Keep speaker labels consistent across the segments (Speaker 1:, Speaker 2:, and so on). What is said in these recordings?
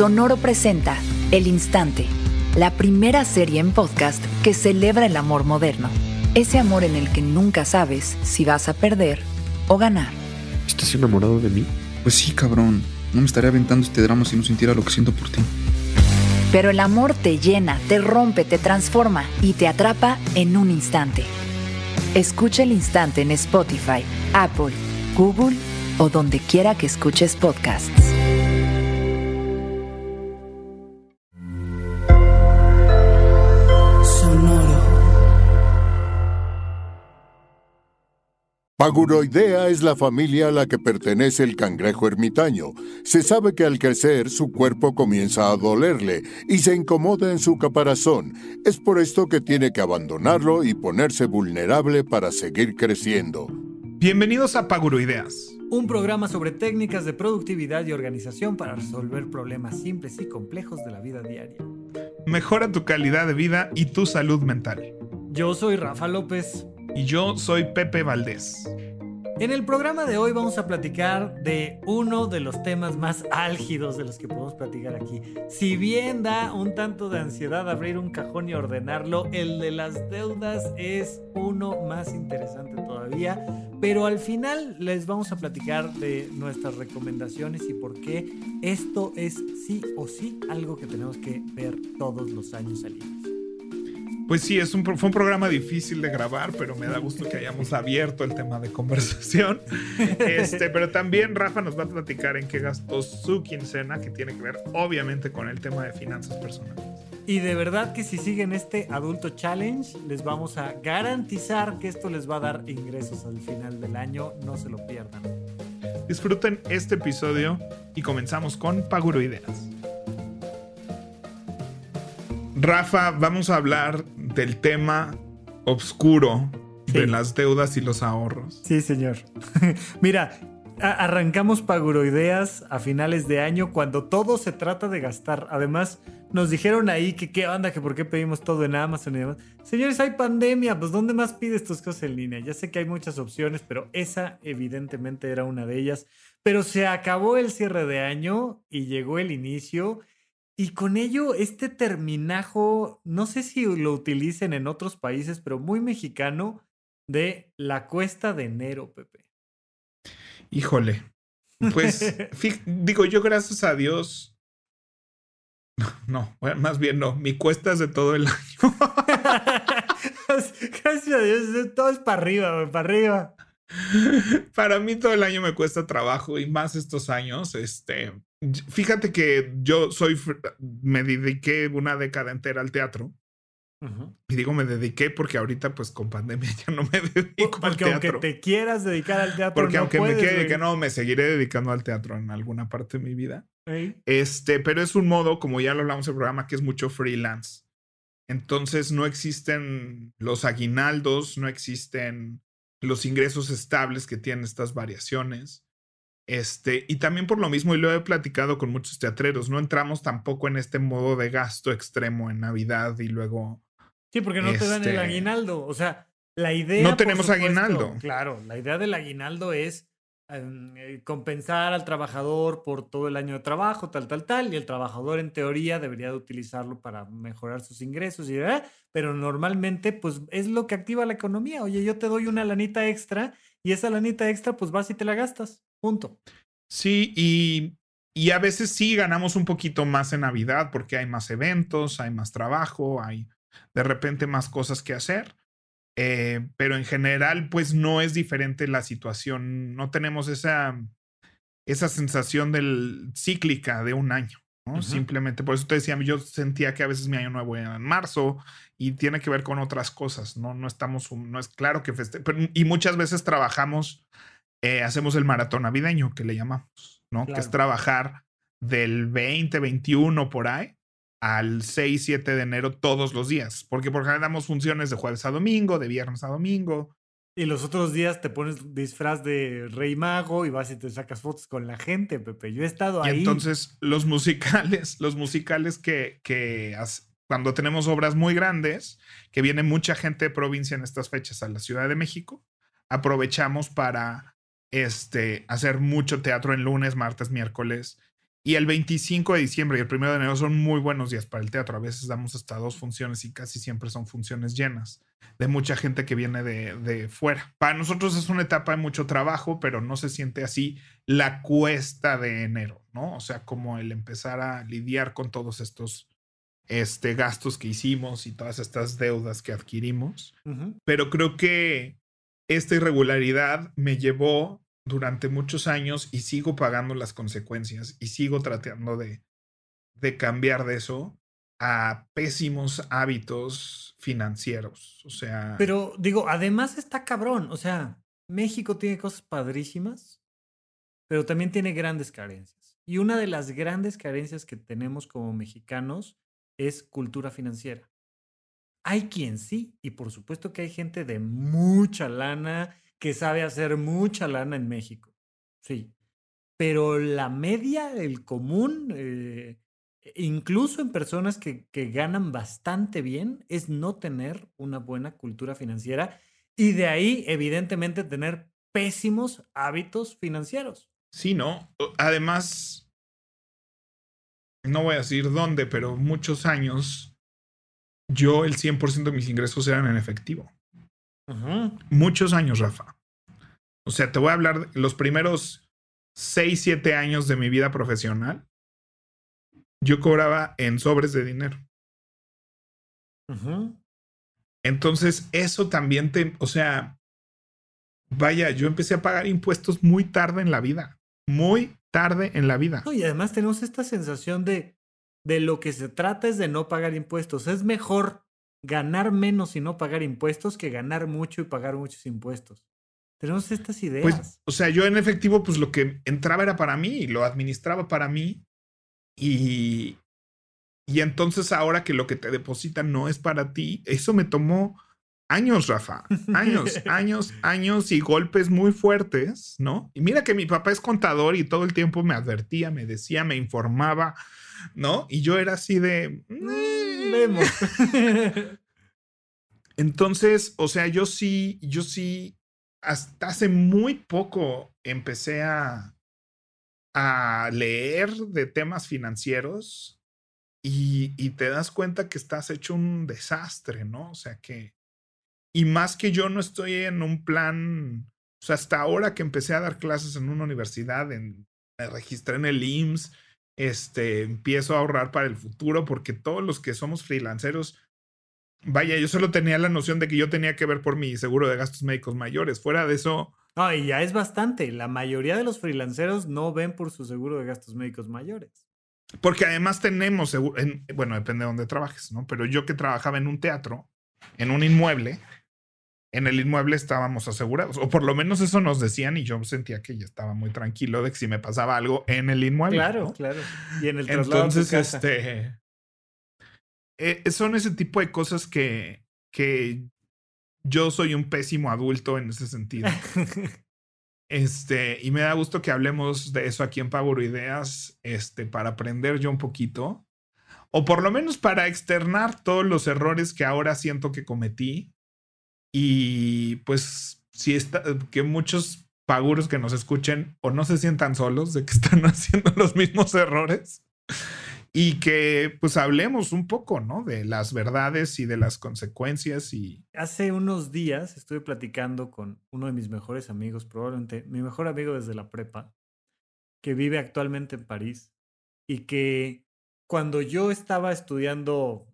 Speaker 1: Sonoro presenta El Instante, la primera serie en podcast que celebra el amor moderno. Ese amor en el que nunca sabes si vas a perder
Speaker 2: o ganar. ¿Estás enamorado de mí? Pues sí, cabrón. No me estaría aventando este drama si no sintiera lo que siento por ti.
Speaker 1: Pero el amor te llena, te rompe, te transforma y te atrapa en un instante. Escucha el instante en Spotify, Apple, Google o donde quiera que escuches podcasts.
Speaker 2: Paguroidea es la familia a la que pertenece el cangrejo ermitaño. Se sabe que al crecer su cuerpo comienza a dolerle y se incomoda en su caparazón. Es por esto que tiene que abandonarlo y ponerse vulnerable para seguir creciendo. Bienvenidos a Paguroideas.
Speaker 1: Un programa sobre técnicas de productividad y organización para resolver problemas simples y complejos de la vida diaria.
Speaker 2: Mejora tu calidad de vida y tu salud mental.
Speaker 1: Yo soy Rafa López. Y yo soy Pepe Valdés. En el programa de hoy vamos a platicar de uno de los temas más álgidos de los que podemos platicar aquí. Si bien da un tanto de ansiedad abrir un cajón y ordenarlo, el de las deudas es uno más interesante todavía. Pero al final les vamos a platicar de nuestras recomendaciones y por qué esto es
Speaker 2: sí o sí algo que tenemos que ver todos los años salidos. Pues sí, es un, fue un programa difícil de grabar, pero me da gusto que hayamos abierto el tema de conversación. Este, pero también Rafa nos va a platicar en qué gastó su quincena, que tiene que ver obviamente con el tema de finanzas personales. Y de verdad que si siguen este Adulto
Speaker 1: Challenge, les vamos a garantizar que esto les va a dar ingresos al final del año, no se
Speaker 2: lo pierdan. Disfruten este episodio y comenzamos con Paguro Ideas. Rafa, vamos a hablar del tema oscuro de las deudas y los ahorros. Sí, señor.
Speaker 1: Mira, arrancamos paguroideas a finales de año cuando todo se trata de gastar. Además, nos dijeron ahí que qué onda, que por qué pedimos todo en Amazon y demás. Señores, hay pandemia, pues ¿dónde más pides tus cosas en línea? Ya sé que hay muchas opciones, pero esa evidentemente era una de ellas. Pero se acabó el cierre de año y llegó el inicio y con ello, este terminajo, no sé si lo utilicen en otros países, pero muy mexicano, de la cuesta de enero, Pepe.
Speaker 2: Híjole. Pues, digo, yo gracias a Dios. No, más bien no, mi cuesta es de todo el año. gracias a Dios, todo es para arriba, para arriba. Para mí todo el año me cuesta trabajo y más estos años, este, Fíjate que yo soy, me dediqué una década entera al teatro. Y digo, me dediqué porque ahorita, pues con pandemia ya no me dedico porque aunque te quieras dedicar al teatro, porque aunque me quede que no, me seguiré dedicando al teatro en alguna parte de mi vida. Este, pero es un modo, como ya lo hablamos en el programa, que es mucho freelance. Entonces no existen los aguinaldos, no existen los ingresos estables que tienen estas variaciones. Este, y también por lo mismo, y lo he platicado con muchos teatreros, no entramos tampoco en este modo de gasto extremo en Navidad y luego.
Speaker 1: Sí, porque no te dan el este, aguinaldo. O sea, la idea. No tenemos aguinaldo. Claro, la idea del aguinaldo es em, eh, compensar al trabajador por todo el año de trabajo, tal, tal, tal, y el trabajador en teoría debería de utilizarlo para mejorar sus ingresos y ¿verdad? pero normalmente pues es lo que activa la economía. Oye, yo te doy una lanita extra y esa lanita extra
Speaker 2: pues vas y te la gastas. Punto. Sí, y, a veces sí ganamos un poquito más en Navidad porque hay más eventos, hay más trabajo, hay de repente más cosas que hacer. Eh, pero en general, pues no es diferente la situación. No tenemos esa, esa sensación del cíclica de un año. Simplemente por eso te decía, yo sentía que a veces mi año nuevo era en marzo y tiene que ver con otras cosas, ¿no? No estamos, no es claro que feste y muchas veces trabajamos eh, hacemos el maratón navideño, que le llamamos, ¿no? Que es trabajar del 20, 21 por ahí al 6, 7 de enero todos los días, porque por general damos funciones de jueves a domingo, de viernes a domingo. Y los otros días te pones disfraz de rey mago y vas y te sacas fotos con la gente, Pepe. Yo he estado y ahí. Entonces, los musicales, los musicales que, que cuando tenemos obras muy grandes, que viene mucha gente de provincia en estas fechas a la Ciudad de México, aprovechamos para este, hacer mucho teatro en lunes, martes, miércoles. Y el 25 de diciembre y el 1 de enero son muy buenos días para el teatro. A veces damos hasta dos funciones y casi siempre son funciones llenas de mucha gente que viene de, fuera. Para nosotros es una etapa de mucho trabajo, pero no se siente así la cuesta de enero, ¿no? O sea, como el empezar a lidiar con todos estos este, gastos que hicimos y todas estas deudas que adquirimos. Pero creo que esta irregularidad me llevó durante muchos años y sigo pagando las consecuencias y sigo tratando de, cambiar de eso a pésimos hábitos financieros. O sea. Pero
Speaker 1: digo, además está cabrón. O sea, México tiene cosas padrísimas, pero también tiene grandes carencias. Y una de las grandes carencias que tenemos como mexicanos es cultura financiera. Hay quien sí, y por supuesto que hay gente de mucha lana que sabe hacer mucha lana en México, sí. Pero la media, el común, eh, e incluso en personas que ganan bastante bien, es no tener una buena cultura financiera y de ahí, evidentemente, tener pésimos
Speaker 2: hábitos financieros. Sí, ¿no? Además, no voy a decir dónde, pero muchos años yo el 100% de mis ingresos eran en efectivo. Muchos años, Rafa. O sea, te voy a hablar de los primeros 6, 7 años de mi vida profesional. Yo cobraba en sobres de dinero. Entonces, eso también te, o sea, vaya, yo empecé a pagar impuestos muy tarde en la vida, muy tarde en la vida. y además tenemos esta sensación
Speaker 1: de, de lo que se trata es de no pagar impuestos. Es mejor ganar menos y
Speaker 2: no pagar impuestos que
Speaker 1: ganar mucho y pagar muchos impuestos. Tenemos estas pues, ideas.
Speaker 2: o sea, yo en efectivo, pues lo que entraba era para mí, y lo administraba para mí. Y, y entonces ahora que lo que te depositan no es para ti, eso me tomó años, Rafa. Años, años, años y golpes muy fuertes, ¿no? Y mira que mi papá es contador y todo el tiempo me advertía, me decía, me informaba, ¿no? Y yo era así de... Mm, mm, eh". Entonces, o sea, yo sí, yo sí, hasta hace muy poco empecé a, a leer de temas financieros y, y, te das cuenta que estás hecho un desastre, ¿no? O sea que, y más que yo no estoy en un plan, o sea, hasta ahora que empecé a dar clases en una universidad, en, me registré en el IMSS, este, empiezo a ahorrar para el futuro, porque todos los que somos freelanceros, vaya, yo solo tenía la noción de que yo tenía que ver por mi seguro de gastos médicos mayores. Fuera de eso.
Speaker 1: No, y ya es bastante. La mayoría de los freelanceros no ven por su seguro de gastos médicos mayores.
Speaker 2: Porque además tenemos, bueno, depende de dónde trabajes, ¿no? Pero yo que trabajaba en un teatro, en un inmueble, en el inmueble estábamos asegurados, o por lo menos eso nos decían y yo sentía que ya estaba muy tranquilo de que si me pasaba algo en el inmueble. Claro,
Speaker 1: claro. Y en el Entonces, este
Speaker 2: eh, eh, son ese tipo de cosas que que yo soy un pésimo adulto en ese sentido. este, y me da gusto que hablemos de eso aquí en Pavoro Ideas, este, para aprender yo un poquito o por lo menos para externar todos los errores que ahora siento que cometí y pues si está, que muchos paguros que nos escuchen o no se sientan solos de que están haciendo los mismos errores y que pues hablemos un poco, ¿no? De las verdades y de las consecuencias y...
Speaker 1: Hace unos días estuve platicando con uno de mis mejores amigos, probablemente mi mejor amigo desde la prepa, que vive actualmente en París y que cuando yo estaba estudiando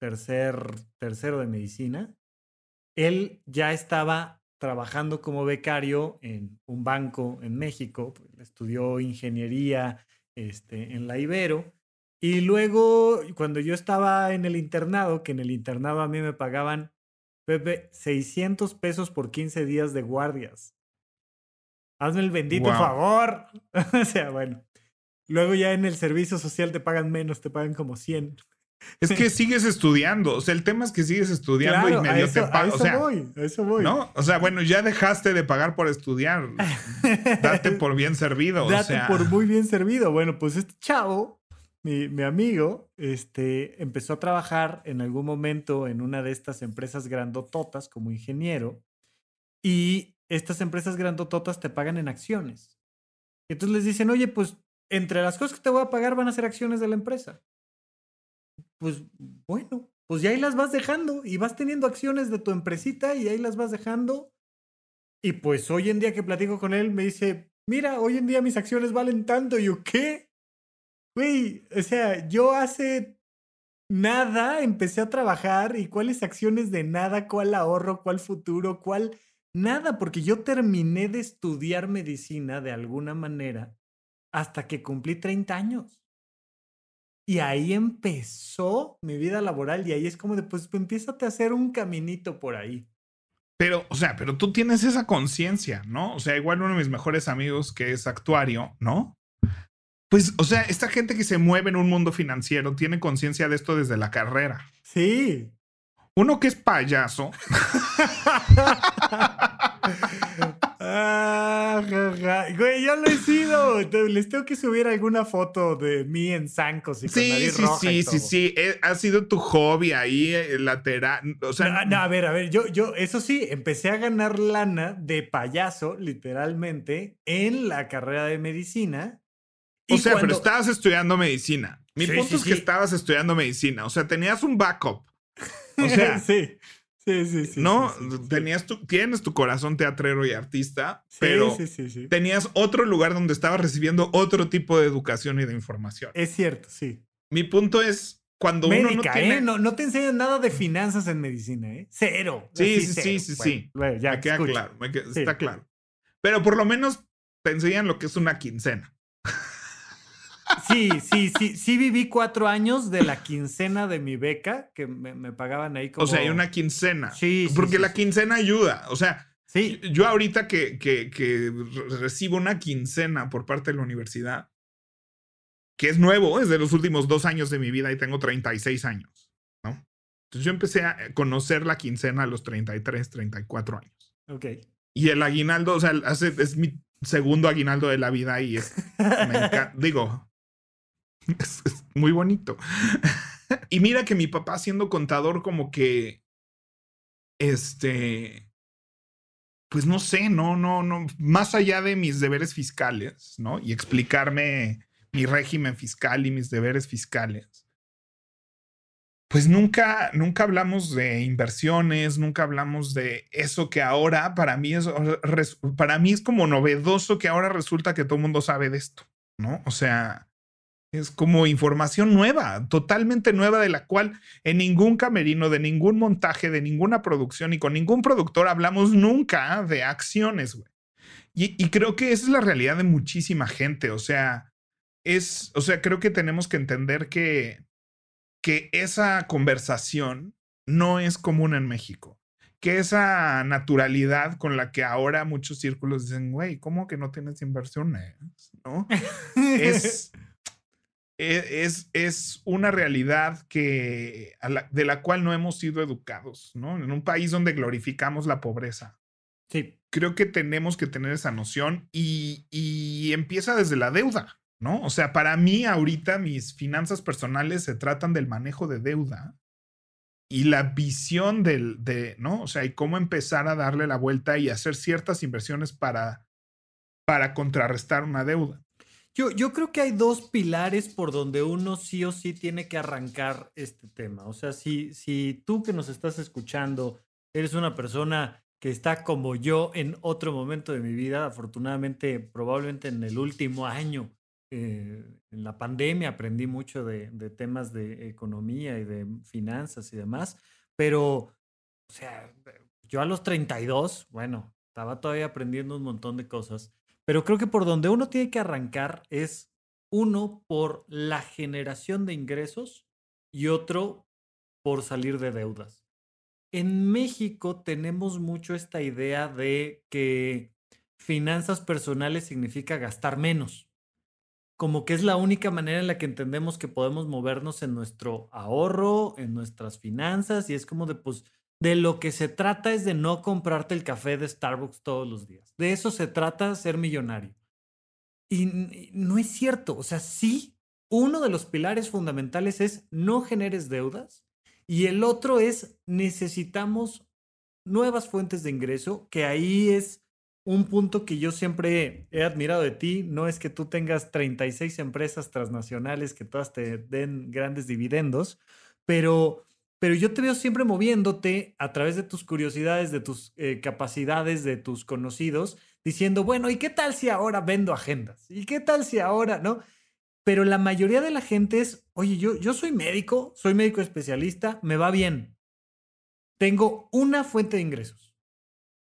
Speaker 1: tercer, tercero de medicina, él ya estaba trabajando como becario en un banco en México, pues, estudió ingeniería este, en la Ibero. Y luego, cuando yo estaba en el internado, que en el internado a mí me pagaban, Pepe, 600 pesos por 15 días de guardias.
Speaker 2: Hazme el bendito
Speaker 1: favor. o sea, bueno. Luego ya en el servicio social te pagan menos, te pagan como 100.
Speaker 2: Es que sigues estudiando, o sea, el tema es que sigues estudiando y medio te pago. o sea,
Speaker 1: voy, a eso voy.
Speaker 2: O sea, bueno, ya dejaste de pagar por estudiar. Date por bien servido. Date por muy bien servido. Bueno, pues este chavo,
Speaker 1: mi, amigo, este, empezó a trabajar en algún momento en una de estas empresas grandototas como ingeniero y estas empresas grandototas te pagan en acciones. entonces les dicen, oye, pues entre las cosas que te voy a pagar van a ser acciones de la empresa pues bueno, pues ya ahí las vas dejando y vas teniendo acciones de tu empresita y ahí las vas dejando. Y pues hoy en día que platico con él me dice, mira, hoy en día mis acciones valen tanto. Y yo, ¿qué? Güey, o sea, yo hace nada empecé a trabajar y cuáles acciones de nada, cuál ahorro, cuál futuro, cuál nada, porque yo terminé de estudiar medicina de alguna manera hasta que cumplí 30 años. Y ahí empezó mi vida laboral y ahí es como de, pues, empieza a hacer un
Speaker 2: caminito por ahí. Pero, o sea, pero tú tienes esa conciencia, ¿no? O sea, igual uno de mis mejores amigos que es actuario, ¿no? Pues, o sea, esta gente que se mueve en un mundo financiero tiene conciencia de esto desde la carrera. Sí. Uno que es payaso. Ah,
Speaker 1: Ja, Güey, ya lo he sido. Les tengo que subir alguna foto de mí en zancos
Speaker 2: y con sí, sí, sí, sí, sí, eh, Ha sido tu hobby ahí, eh, lateral. O sea,
Speaker 1: no, a ver, a ver. Yo, yo, eso sí, empecé a ganar lana de payaso, literalmente, en la carrera de medicina.
Speaker 2: O sea, pero estabas estudiando medicina. Mi punto es que estabas estudiando medicina. O sea, tenías un backup. O sea, sí. Sí, sí, sí. No, tenías tienes tu corazón teatrero y artista, pero tenías otro lugar donde estabas recibiendo otro tipo de educación y de información. Es cierto, sí. Mi punto es cuando uno no ¿eh? tiene... No, te enseñan nada de finanzas en medicina, ¿eh? Cero. Sí, sí, sí, sí, sí. ya, queda claro, está claro. Pero por lo menos te enseñan lo que es una quincena. Sí, sí, sí, sí
Speaker 1: viví cuatro años de la quincena de mi beca que me, pagaban ahí como... O sea, hay una
Speaker 2: quincena. Sí, Porque la quincena ayuda. O sea, sí. yo ahorita que, recibo una quincena por parte de la universidad, que es nuevo, es de los últimos dos años de mi vida y tengo 36 años, ¿no? Entonces yo empecé a eh, conocer la quincena a los 33, 34 años. Ok. Y el aguinaldo, o sea, es mi segundo aguinaldo de la vida y es, digo, es, muy bonito. y mira que mi papá siendo contador como que, este, pues no sé, no, no, no, más allá de mis deberes fiscales, ¿no? Y explicarme mi régimen fiscal y mis deberes fiscales. Pues nunca, nunca hablamos de inversiones, nunca hablamos de eso que ahora para mí es, para mí es como novedoso que ahora resulta que todo el mundo sabe de esto, ¿no? O sea, es como información nueva, totalmente nueva, de la cual en ningún camerino, de ningún montaje, de ninguna producción y con ningún productor hablamos nunca de acciones, güey. Y, creo que esa es la realidad de muchísima gente. O sea, es, o sea, creo que tenemos que entender que, que esa conversación no es común en México. Que esa naturalidad con la que ahora muchos círculos dicen, güey, ¿cómo que no tienes inversiones? ¿No? es e, es, es una realidad que, de la cual no hemos sido educados, ¿no? En un país donde glorificamos la pobreza. Sí. Creo que tenemos que tener esa noción y, empieza desde la deuda, ¿no? O sea, para mí ahorita mis finanzas personales se tratan del manejo de deuda y la visión del, de, ¿no? O sea, y cómo empezar a darle la vuelta y hacer ciertas inversiones para, para contrarrestar una deuda. Yo, creo que hay dos pilares por donde uno
Speaker 1: sí o sí tiene que arrancar este tema. O sea, si, si tú que nos estás escuchando eres una persona que está como yo en otro momento de mi vida, afortunadamente, probablemente en el último año, eh, en la pandemia aprendí mucho de, de, temas de economía y de finanzas y demás, pero, o sea, yo a los 32, bueno, estaba todavía aprendiendo un montón de cosas pero creo que por donde uno tiene que arrancar es uno por la generación de ingresos y otro por salir de deudas. En México tenemos mucho esta idea de que finanzas personales significa gastar menos, como que es la única manera en la que entendemos que podemos movernos en nuestro ahorro, en nuestras finanzas, y es como de, pues, de lo que se trata es de no comprarte el café de Starbucks todos los días. De eso se trata ser millonario. Y no es cierto. O sea, sí, uno de los pilares fundamentales es no generes deudas y el otro es necesitamos nuevas fuentes de ingreso, que ahí es un punto que yo siempre he admirado de ti. No es que tú tengas 36 empresas transnacionales que todas te den grandes dividendos, pero pero yo te veo siempre moviéndote a través de tus curiosidades, de tus eh, capacidades, de tus conocidos, diciendo, bueno, ¿y qué tal si ahora vendo agendas? ¿Y qué tal si ahora, no? Pero la mayoría de la gente es, oye, yo, yo soy médico, soy médico especialista, me va bien. Tengo una fuente de ingresos.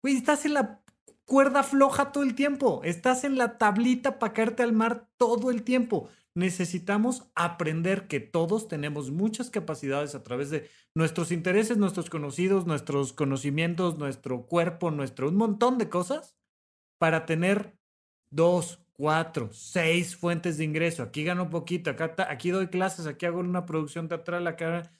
Speaker 1: Güey, estás en la cuerda floja todo el tiempo, estás en la tablita para caerte al mar todo el tiempo necesitamos aprender que todos tenemos muchas capacidades a través de nuestros intereses, nuestros conocidos, nuestros conocimientos, nuestro cuerpo, nuestro un montón de cosas para tener dos, cuatro, seis fuentes de ingreso. Aquí gano poquito, aquí doy clases, aquí hago una producción teatral, acá.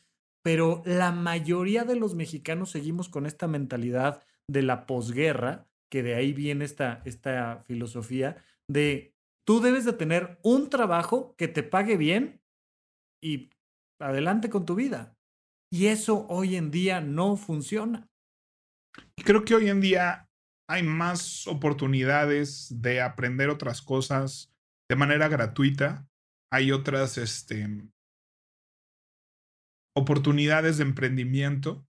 Speaker 1: Pero la mayoría de los mexicanos seguimos con esta mentalidad de la posguerra, que de ahí viene esta, esta filosofía de Tú debes de tener un trabajo que te pague bien
Speaker 2: y adelante con tu vida. Y eso hoy en día no funciona. Creo que hoy en día hay más oportunidades de aprender otras cosas de manera gratuita. Hay otras este, oportunidades de emprendimiento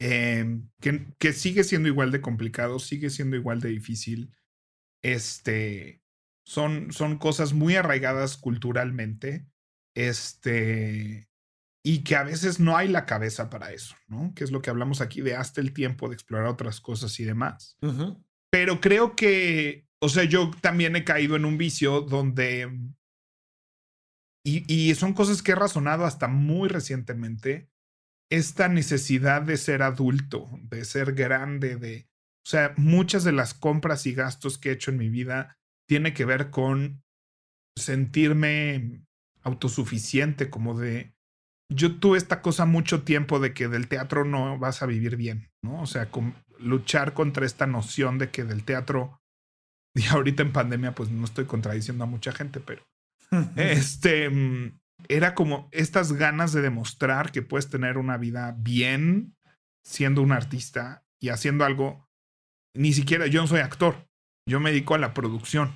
Speaker 2: em, que, sigue siendo igual de complicado, sigue siendo igual de difícil. Este, son, son cosas muy arraigadas culturalmente, este, y que a veces no hay la cabeza para eso, ¿no? Que es lo que hablamos aquí de hasta el tiempo de explorar otras cosas y demás. Pero creo que, o sea, yo también he caído en un vicio donde... Y, y son cosas que he razonado hasta muy recientemente, esta necesidad de ser adulto, de ser grande, de... O sea, muchas de las compras y gastos que he hecho en mi vida tiene que ver con sentirme autosuficiente, como de... Yo tuve esta cosa mucho tiempo de que del teatro no vas a vivir bien, ¿no? O sea, luchar contra esta noción de que del teatro, y ahorita en pandemia, pues no estoy contradiciendo a mucha gente, pero este, mm, era como estas ganas de demostrar que puedes tener una vida bien siendo un artista y haciendo algo. Ni siquiera yo no soy actor, yo me dedico a la producción.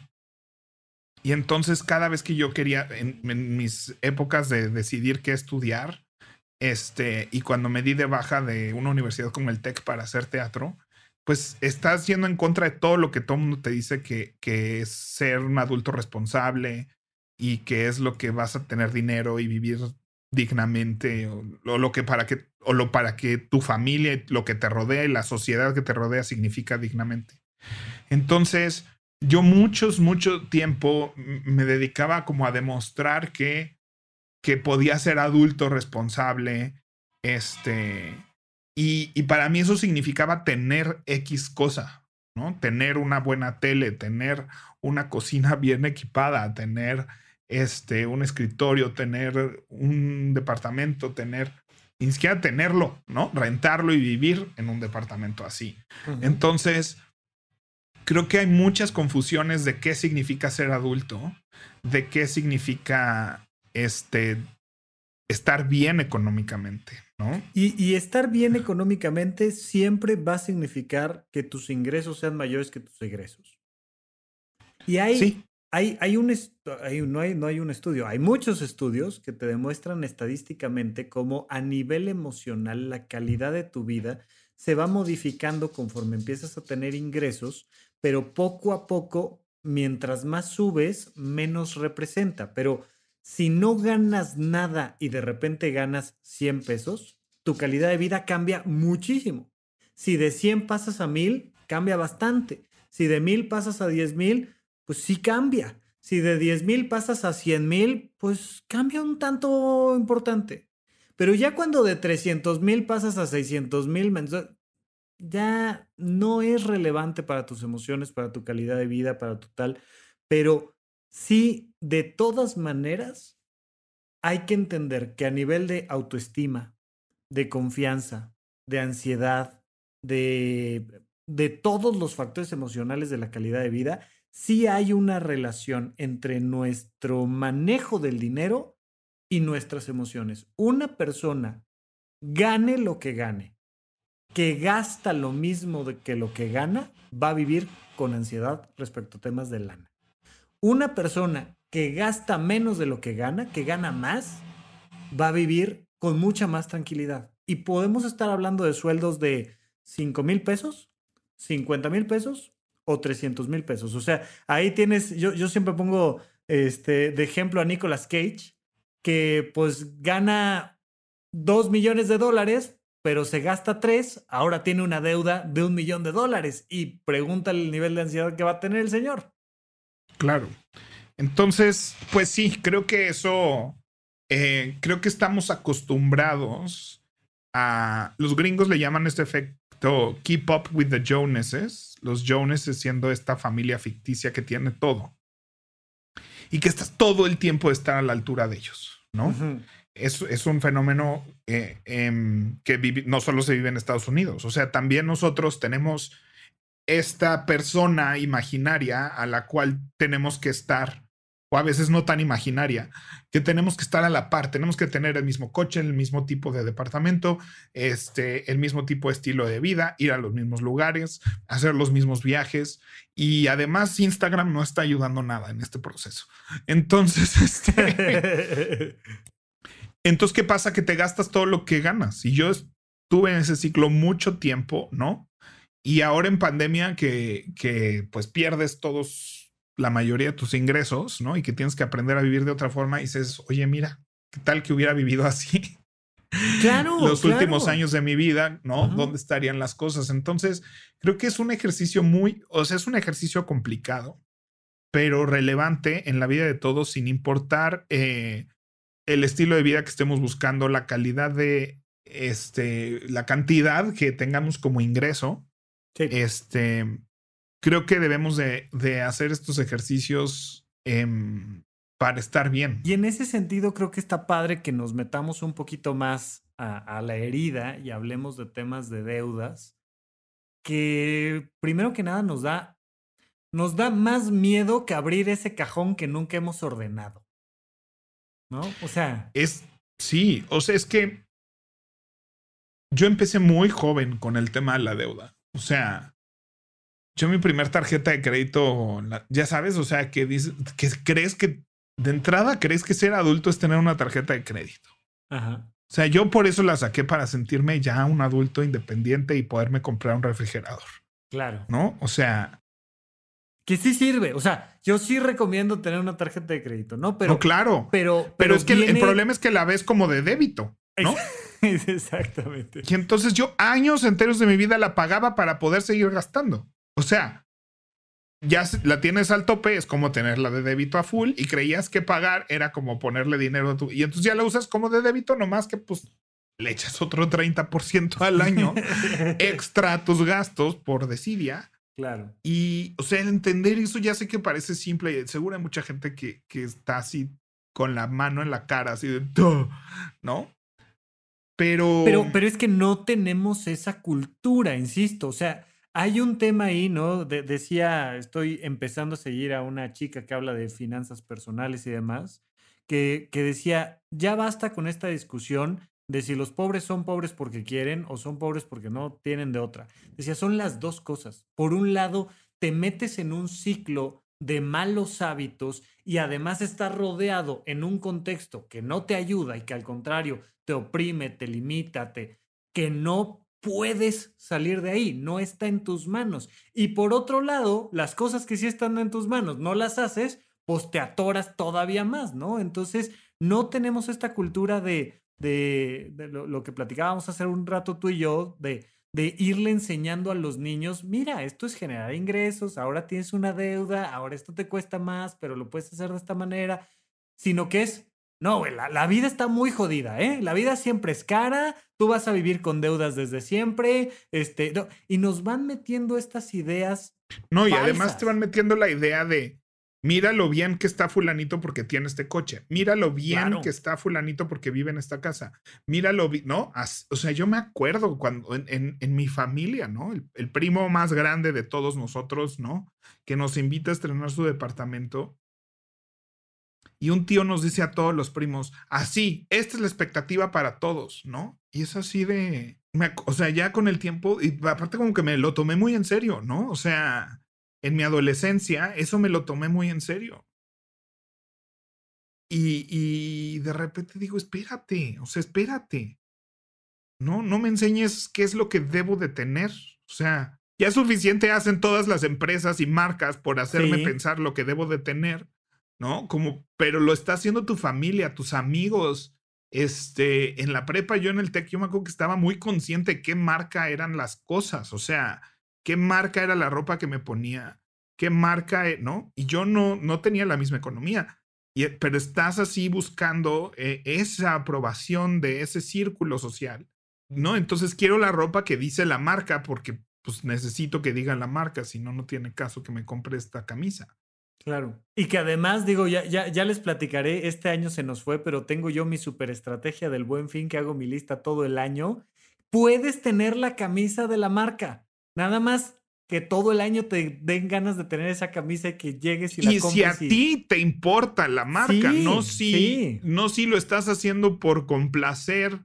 Speaker 2: Y entonces cada vez que yo quería, en, mis épocas de decidir qué estudiar, este, y cuando me di de baja de una universidad como el TEC para hacer teatro, pues estás yendo en contra de todo lo que todo el mundo te dice que, que es ser un adulto responsable y que es lo que vas a tener dinero y vivir dignamente o, lo que para que o lo para que tu familia, lo que te rodea y la sociedad que te rodea significa dignamente. Entonces, yo muchos, mucho tiempo me dedicaba como a demostrar que, que podía ser adulto responsable, este, y, para mí eso significaba tener X cosa, ¿no? Tener una buena tele, tener una cocina bien equipada, tener este, un escritorio, tener un departamento, tener, ni siquiera tenerlo, ¿no? Rentarlo y vivir en un departamento así. Entonces, creo que hay muchas confusiones de qué significa ser adulto, de qué significa este, estar bien económicamente, ¿no? Y, estar bien económicamente
Speaker 1: siempre va a significar que tus ingresos sean mayores que tus egresos. Y hay, hay, hay un, no, hay, no hay un estudio, hay muchos estudios que te demuestran estadísticamente cómo a nivel emocional la calidad de tu vida se va modificando conforme empiezas a tener ingresos, pero poco a poco, mientras más subes, menos representa. Pero si no ganas nada y de repente ganas 100 pesos, tu calidad de vida cambia muchísimo. Si de 100 pasas a 1000, cambia bastante. Si de 1000 pasas a 10000, pues sí cambia. Si de 10,000 pasas a 100,000, pues cambia un tanto importante. Pero ya cuando de 300,000 pasas a 600,000, ya no es relevante para tus emociones, para tu calidad de vida, para tu tal, pero sí, de todas maneras, hay que entender que a nivel de autoestima, de confianza, de ansiedad, de, de todos los factores emocionales de la calidad de vida, sí hay una relación entre nuestro manejo del dinero y nuestras emociones. Una persona, gane lo que gane, que gasta lo mismo de que lo que gana va a vivir con ansiedad respecto a temas de lana. Una persona que gasta menos de lo que gana, que gana más, va a vivir con mucha más tranquilidad. Y podemos estar hablando de sueldos de 5 mil pesos, 50 mil pesos o 300 mil pesos. O sea, ahí tienes, yo, siempre pongo este, de ejemplo a Nicolas Cage, que pues gana 2 millones de dólares, pero se gasta tres, ahora tiene una deuda de un millón de dólares y pregúntale el nivel de ansiedad que va a tener el
Speaker 2: señor. Claro. Entonces, pues sí, creo que eso, eh, creo que estamos acostumbrados a, los gringos le llaman este efecto Keep Up with the Joneses, los Joneses siendo esta familia ficticia que tiene todo y que estás todo el tiempo de estar a la altura de ellos, ¿no? es, un fenómeno eh, em, que no solo se vive en Estados Unidos, o sea, también nosotros tenemos esta persona imaginaria a la cual tenemos que estar, o a veces no tan imaginaria, que tenemos que estar a la par, tenemos que tener el mismo coche, el mismo tipo de departamento, este, el mismo tipo de estilo de vida, ir a los mismos lugares, hacer los mismos viajes y además Instagram no está ayudando nada en este proceso. Entonces, este, entonces, ¿qué pasa? Que te gastas todo lo que ganas. Y yo estuve en ese ciclo mucho tiempo, ¿no? Y ahora en pandemia que, que pues pierdes todos, la mayoría de tus ingresos, ¿no? Y que tienes que aprender a vivir de otra forma y dices, oye, mira, ¿qué tal que hubiera vivido así?
Speaker 1: Claro. Los últimos años
Speaker 2: de mi vida, ¿no? ¿Dónde estarían las cosas? Entonces, creo que es un ejercicio muy, o sea, es un ejercicio complicado, pero relevante en la vida de todos, sin importar eh, el estilo de vida que estemos buscando, la calidad de, este, la cantidad que tengamos como ingreso, este, creo que debemos de, hacer estos ejercicios em, para estar bien. Y en ese sentido creo que
Speaker 1: está padre que nos metamos un poquito más a, a la herida y hablemos de temas de deudas, que primero que nada nos da, nos da más miedo que abrir ese cajón que nunca hemos ordenado.
Speaker 2: ¿no? O sea. Es, sí, o sea, es que yo empecé muy joven con el tema de la deuda. O sea, yo mi primer tarjeta de crédito, ya sabes, o sea, que, dices, que crees que, de entrada, crees que ser adulto es tener una tarjeta de crédito. Ajá. O sea, yo por eso la saqué para sentirme ya un adulto independiente y poderme comprar un refrigerador. Claro. ¿No? O sea, que sí
Speaker 1: sirve. O sea, yo sí recomiendo tener una tarjeta de crédito, ¿no? Pero. claro. Pero, es que el problema
Speaker 2: es que la ves como de débito, ¿no? Exactamente. Y entonces yo años enteros de mi vida la pagaba para poder seguir gastando. O sea, ya la tienes al tope, es como tenerla de débito a full y creías que pagar era como ponerle dinero a tu. Y entonces ya la usas como de débito, nomás que pues le echas otro 30% al año extra a tus gastos por desidia Claro. Y, o sea, entender eso ya sé que parece simple y seguro hay mucha gente que, está así con la mano en la cara, así de, ¿no? Pero... pero... Pero es que no tenemos esa
Speaker 1: cultura, insisto, o sea, hay un tema ahí, ¿no? decía, estoy empezando a seguir a una chica que habla de finanzas personales y demás, que, que decía, ya basta con esta discusión de si los pobres son pobres porque quieren o son pobres porque no tienen de otra. Decía, son las dos cosas. Por un lado, te metes en un ciclo de malos hábitos y además estás rodeado en un contexto que no te ayuda y que al contrario te oprime, te limita, te, que no puedes salir de ahí, no está en tus manos. Y por otro lado, las cosas que sí están en tus manos, no las haces, pues te atoras todavía más, ¿no? Entonces, no tenemos esta cultura de de, lo, que platicábamos hace un rato tú y yo, de, irle enseñando a los niños, mira, esto es generar ingresos, ahora tienes una deuda, ahora esto te cuesta más, pero lo puedes hacer de esta manera, sino que es, no, la, vida está muy jodida, ¿eh? La vida siempre es cara, tú vas a vivir con deudas desde siempre,
Speaker 2: este, y nos van metiendo estas ideas. No, y además te van metiendo la idea de, Mira lo bien que está fulanito porque tiene este coche. Mira lo bien que está fulanito porque vive en esta casa. Mira lo bien, ¿no? o sea, yo me acuerdo cuando en, mi familia, ¿no? El, primo más grande de todos nosotros, ¿no? Que nos invita a estrenar su departamento. Y un tío nos dice a todos los primos, así, esta es la expectativa para todos, ¿no? Y es así de, o sea, ya con el tiempo, y aparte como que me lo tomé muy en serio, ¿no? O sea, en mi adolescencia eso me lo tomé muy en serio. Y, y, de repente digo, espérate, o sea, espérate. No, no me enseñes qué es lo que debo de tener. O sea, ya suficiente hacen todas las empresas y marcas por hacerme pensar lo que debo de tener, ¿no? Como, pero lo está haciendo tu familia, tus amigos. Este, en la prepa, yo en el tech, yo me acuerdo que estaba muy consciente de qué marca eran las cosas. O sea, qué marca era la ropa que me ponía, qué marca, e, ¿no? Y yo no, no tenía la misma economía. Y, eh, pero estás así buscando eh, esa aprobación de ese círculo social, ¿no? Entonces quiero la ropa que dice la marca porque pues necesito que diga la marca, si no, no tiene caso que me compre esta camisa. Claro. Y que además, digo, ya, ya, ya les platicaré, este año se nos fue, pero tengo yo
Speaker 1: mi superestrategia del buen fin que hago mi lista todo el año. Puedes tener la camisa de la marca. Nada más que todo el año te den ganas de tener esa camisa y que llegues y la y Si a
Speaker 2: ti te importa la marca, no si no si lo estás haciendo por complacer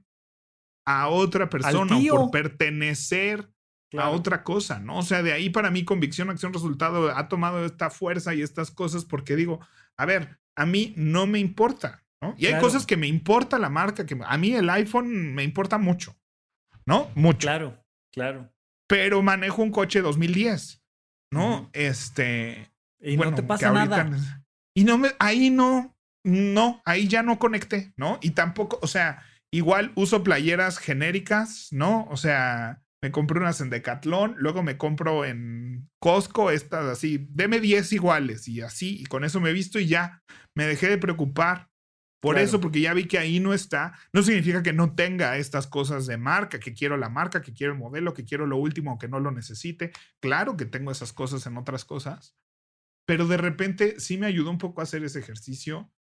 Speaker 2: a otra persona o por pertenecer a otra cosa, ¿no? O sea, de ahí para mí convicción, acción, resultado ha tomado esta fuerza y estas cosas porque digo, a ver, a mí no me importa, ¿no? Y hay cosas que me importa la marca, que a mí el iPhone me importa mucho, ¿no? Mucho. Claro, claro pero manejo un coche 2010, ¿no? Este. Y no te pasa Y no me, ahí no, no, ahí ya no conecté, ¿no? Y tampoco, o sea, igual uso playeras genéricas, ¿no? O sea, me compré unas en Decathlon, luego me compro en Costco estas así, deme 10 iguales y así, y con eso me he visto y ya me dejé de preocupar por eso, porque ya vi que ahí no está, no significa que no tenga estas cosas de marca, que quiero la marca, que quiero el modelo, que quiero lo último, que no lo necesite. Claro que tengo esas cosas en otras cosas, pero de repente sí me ayudó un poco a hacer ese ejercicio,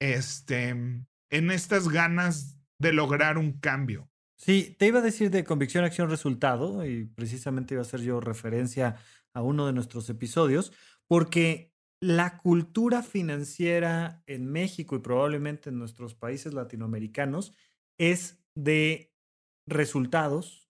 Speaker 2: este, en estas ganas de lograr un cambio. Sí, te iba a decir de convicción, acción, resultado,
Speaker 1: y precisamente iba a hacer yo referencia a uno de nuestros episodios, porque la cultura financiera en México y probablemente en nuestros países latinoamericanos es de resultados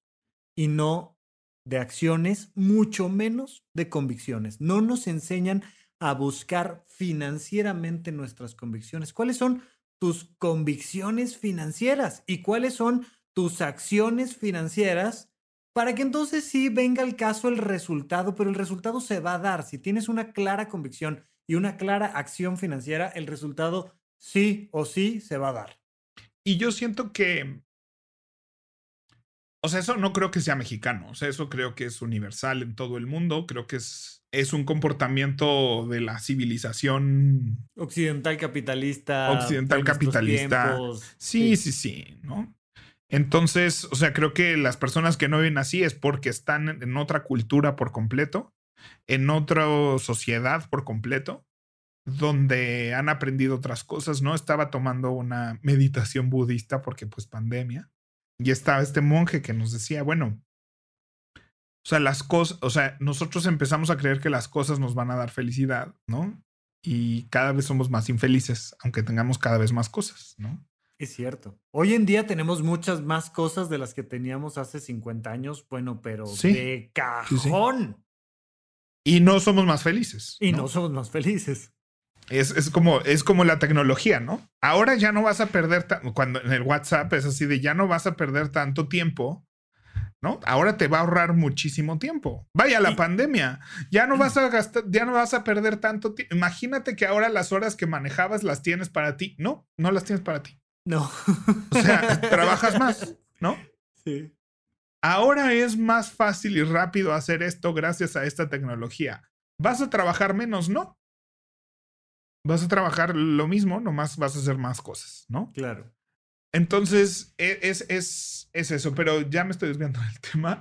Speaker 1: y no de acciones, mucho menos de convicciones. No nos enseñan a buscar financieramente nuestras convicciones. ¿Cuáles son tus convicciones financieras y cuáles son tus acciones financieras para que entonces sí venga el caso el resultado, pero el resultado se va a dar. Si tienes una clara convicción y una clara acción financiera, el resultado sí o sí se va a dar.
Speaker 2: Y yo siento que, o sea, eso no creo que sea mexicano, o sea, eso creo que es universal en todo el mundo, creo que es, es un comportamiento de la civilización occidental capitalista. Occidental capitalista. Sí, sí, sí, sí, ¿no? Entonces, o sea, creo que las personas que no viven así es porque están en otra cultura por completo, en otra sociedad por completo, donde han aprendido otras cosas, ¿no? Estaba tomando una meditación budista porque pues pandemia. Y estaba este monje que nos decía, bueno, o sea, las cosas, o sea, nosotros empezamos a creer que las cosas nos van a dar felicidad, ¿no? Y cada vez somos más infelices, aunque tengamos cada vez más cosas, ¿no?
Speaker 1: Es cierto. Hoy en día tenemos muchas más cosas de las que teníamos hace 50 años, bueno,
Speaker 2: pero de cajón. Y no somos más felices. Y ¿no? somos más felices. Es, como, es como la tecnología, ¿no? Ahora ya no vas a perder, cuando en el WhatsApp es así de ya no vas a perder tanto tiempo ¿no? Ahora te va a ahorrar muchísimo tiempo. Vaya la pandemia, ya no mm. vas a gastar, ya no vas a perder tanto tiempo. Imagínate que ahora las horas que manejabas las tienes para ti. No, no las tienes para ti. No. O sea, trabajas más, ¿no? Sí. Ahora es más fácil y rápido hacer esto gracias a esta tecnología. ¿Vas a trabajar menos? No. Vas a trabajar lo mismo, nomás vas a hacer más cosas, ¿no? Claro. Entonces, e, es, es, es eso, pero ya me estoy desviando del tema.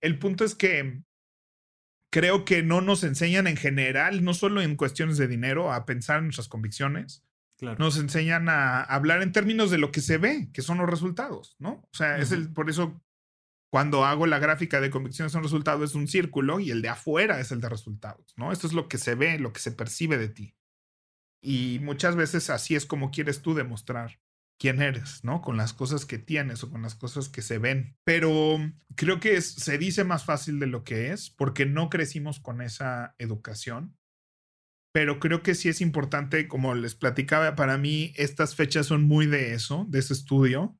Speaker 2: El punto es que creo que no nos enseñan en general, no solo en cuestiones de dinero, a pensar en nuestras convicciones, nos enseñan a hablar en términos de lo que se ve, que son los resultados, ¿no? O sea, es el, por eso cuando hago la gráfica de convicciones son resultados es un círculo y el de afuera es el de resultados, ¿no? Esto es lo que se ve, lo que se percibe de ti. Y muchas veces así es como quieres tú demostrar quién eres, ¿no? Con las cosas que tienes o con las cosas que se ven. Pero creo que se dice más fácil de lo que es porque no crecimos con esa educación pero creo que sí es importante, como les platicaba, para mí estas fechas son muy de eso, de ese estudio,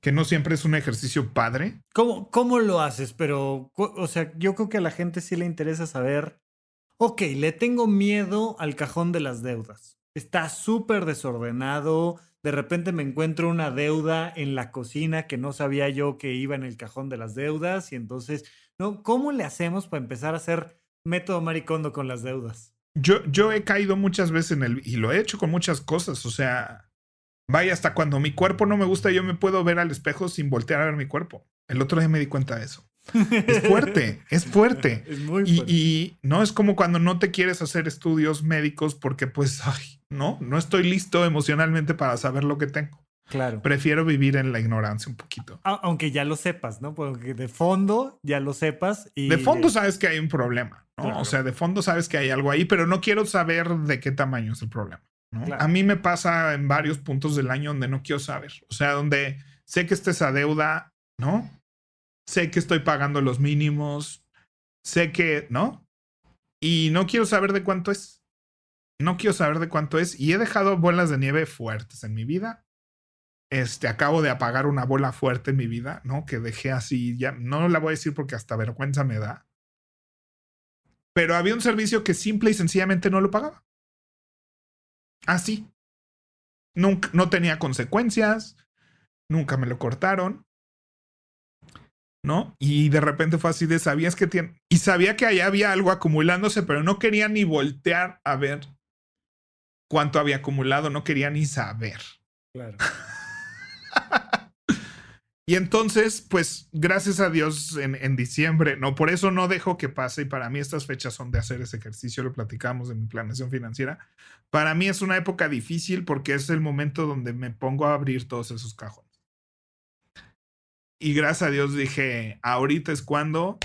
Speaker 2: que no siempre es un ejercicio padre.
Speaker 1: ¿Cómo, lo haces? Pero, o sea, yo creo que a la gente sí le interesa saber, ok, le tengo miedo al cajón de las deudas. Está súper desordenado, de repente me encuentro una deuda en la cocina que no sabía yo que iba en el cajón de las deudas y entonces, ¿no? ¿Cómo le hacemos para empezar a hacer método maricondo con las deudas?
Speaker 2: yo, he caído muchas veces en el, y lo he hecho con muchas cosas, o sea, vaya, hasta cuando mi cuerpo no me gusta, yo me puedo ver al espejo sin voltear a ver mi cuerpo. El otro día me di cuenta de eso. Es fuerte, es fuerte. Y, y, no es como cuando no te quieres hacer estudios médicos porque pues, ay, no, no estoy listo emocionalmente para saber lo que tengo. Claro. Prefiero vivir en la ignorancia un poquito. Aunque ya lo sepas, ¿no? Porque de fondo ya lo sepas y... De fondo sabes que hay un problema, ¿no? O sea, de fondo sabes que hay algo ahí, pero no quiero saber de qué tamaño es el problema, ¿no? A mí me pasa en varios puntos del año donde no quiero saber. O sea, donde sé que estés esa deuda, ¿no? Sé que estoy pagando los mínimos, sé que, ¿no? Y no quiero saber de cuánto es. No quiero saber de cuánto es. Y he dejado bolas de nieve fuertes en mi vida este, acabo de apagar una bola fuerte en mi vida, ¿no? Que dejé así, ya, no la voy a decir porque hasta vergüenza me da. Pero había un servicio que simple y sencillamente no lo pagaba. Así. Nunca, no tenía consecuencias, nunca me lo cortaron, ¿no? Y de repente fue así de, sabías que tiene, y sabía que allá había algo acumulándose, pero no quería ni voltear a ver cuánto había acumulado, no quería ni saber.
Speaker 1: Claro.
Speaker 2: y entonces, pues gracias a Dios en, diciembre, no, por eso no dejo que pase y para mí estas fechas son de hacer ese ejercicio, lo platicamos en mi planeación financiera. Para mí es una época difícil porque es el momento donde me pongo a abrir todos esos cajones. Y gracias a Dios dije, ahorita es cuando,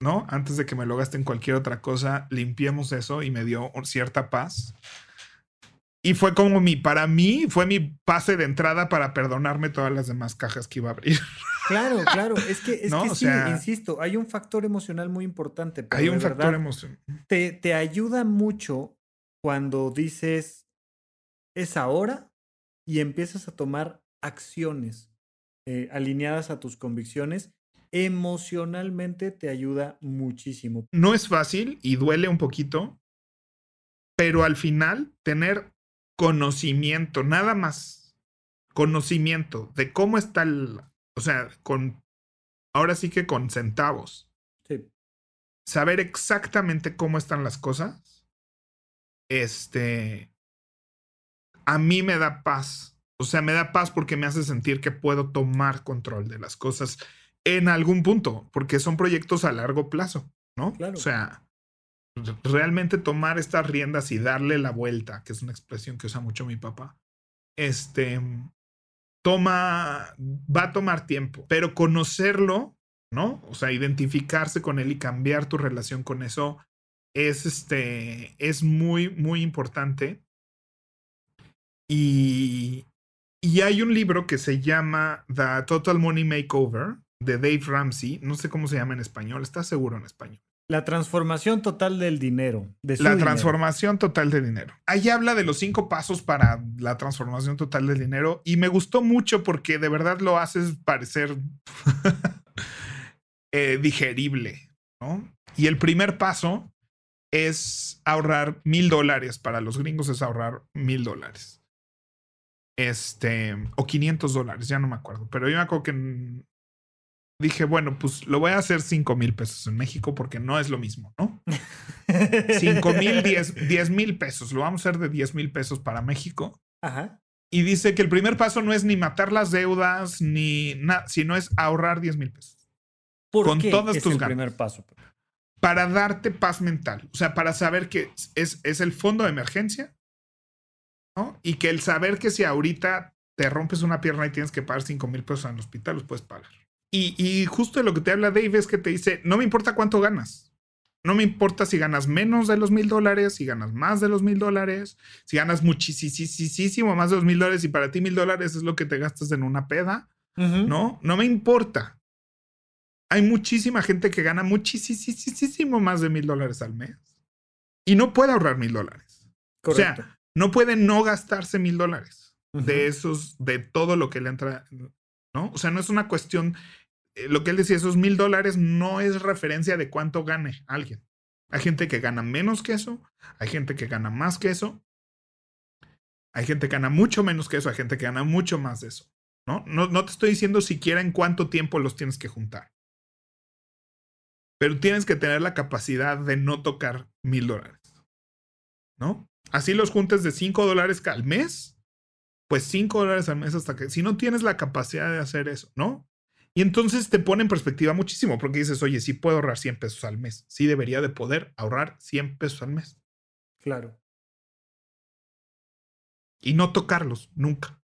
Speaker 2: ¿no? Antes de que me lo gasten cualquier otra cosa, limpiemos eso y me dio cierta paz. Y fue como mi, para mí, fue mi pase de entrada para perdonarme todas las demás cajas que iba a abrir. Claro, claro. Es que, es que sí, insisto, hay un
Speaker 1: factor emocional muy importante. hay un factor emocional. Te, ayuda mucho cuando dices, es ahora y empiezas a tomar acciones eh, alineadas a tus convicciones emocionalmente te ayuda muchísimo.
Speaker 2: No es fácil y duele un poquito, pero al final tener conocimiento, nada más conocimiento de cómo está el, o sea, con, ahora sí que con centavos. Saber exactamente cómo están las cosas, este, a mí me da paz. O sea, me da paz porque me hace sentir que puedo tomar control de las cosas en algún punto, porque son proyectos a largo plazo, ¿no? O sea, realmente tomar estas riendas y darle la vuelta, que es una expresión que usa mucho mi papá, este, toma, va a tomar tiempo, pero conocerlo, ¿no? O sea, identificarse con él y cambiar tu relación con eso es, este, es muy, muy importante. Y, y hay un libro que se llama The Total Money Makeover de Dave Ramsey, no sé cómo se llama en español, está seguro en español la transformación total del dinero. la transformación total del dinero. Ahí habla de los cinco pasos para la transformación total del dinero y me gustó mucho porque de verdad lo haces parecer eh, digerible, ¿no? Y el primer paso es ahorrar mil dólares. Para los gringos es ahorrar mil dólares. Este, o 500 dólares, ya no me acuerdo. Pero yo me acuerdo que dije, bueno, pues lo voy a hacer 5 mil pesos en México porque no es lo mismo, ¿no? 5 mil, 10 mil pesos, lo vamos a hacer de 10 mil pesos para México. Ajá. Y dice que el primer paso no es ni matar las deudas, ni nada, sino es ahorrar 10 mil pesos. ¿Por con qué todas es el primer paso? Para darte paz mental, o sea, para saber que es, es el fondo de emergencia, Y que el saber que si ahorita te rompes una pierna y tienes que pagar 5 mil pesos en el hospital, los puedes pagar. Y, justo lo que te habla Dave es que te dice, no me importa cuánto ganas. No me importa si ganas menos de los mil dólares, si ganas más de los mil dólares, si ganas muchísimo más de los mil dólares y para ti mil dólares es lo que te gastas en una peda. No, no me importa. Hay muchísima gente que gana muchísimo más de mil dólares al mes y no puede ahorrar mil dólares. O sea, no puede no gastarse mil dólares de esos, de todo lo que le entra o sea, no es una cuestión, eh, lo que él decía, esos mil dólares no es referencia de cuánto gane alguien. Hay gente que gana menos que eso, hay gente que gana más que eso, hay gente que gana mucho menos que eso, hay gente que gana mucho más de eso, ¿no? No, te estoy diciendo siquiera en cuánto tiempo los tienes que juntar. Pero tienes que tener la capacidad de no tocar mil dólares, ¿no? Así los juntes de cinco dólares al mes, pues 5 dólares al mes hasta que, si no tienes la capacidad de hacer eso, ¿no? Y entonces te pone en perspectiva muchísimo, porque dices, oye, sí puedo ahorrar 100 pesos al mes, sí debería de poder ahorrar 100 pesos al mes. Claro. Y no tocarlos nunca,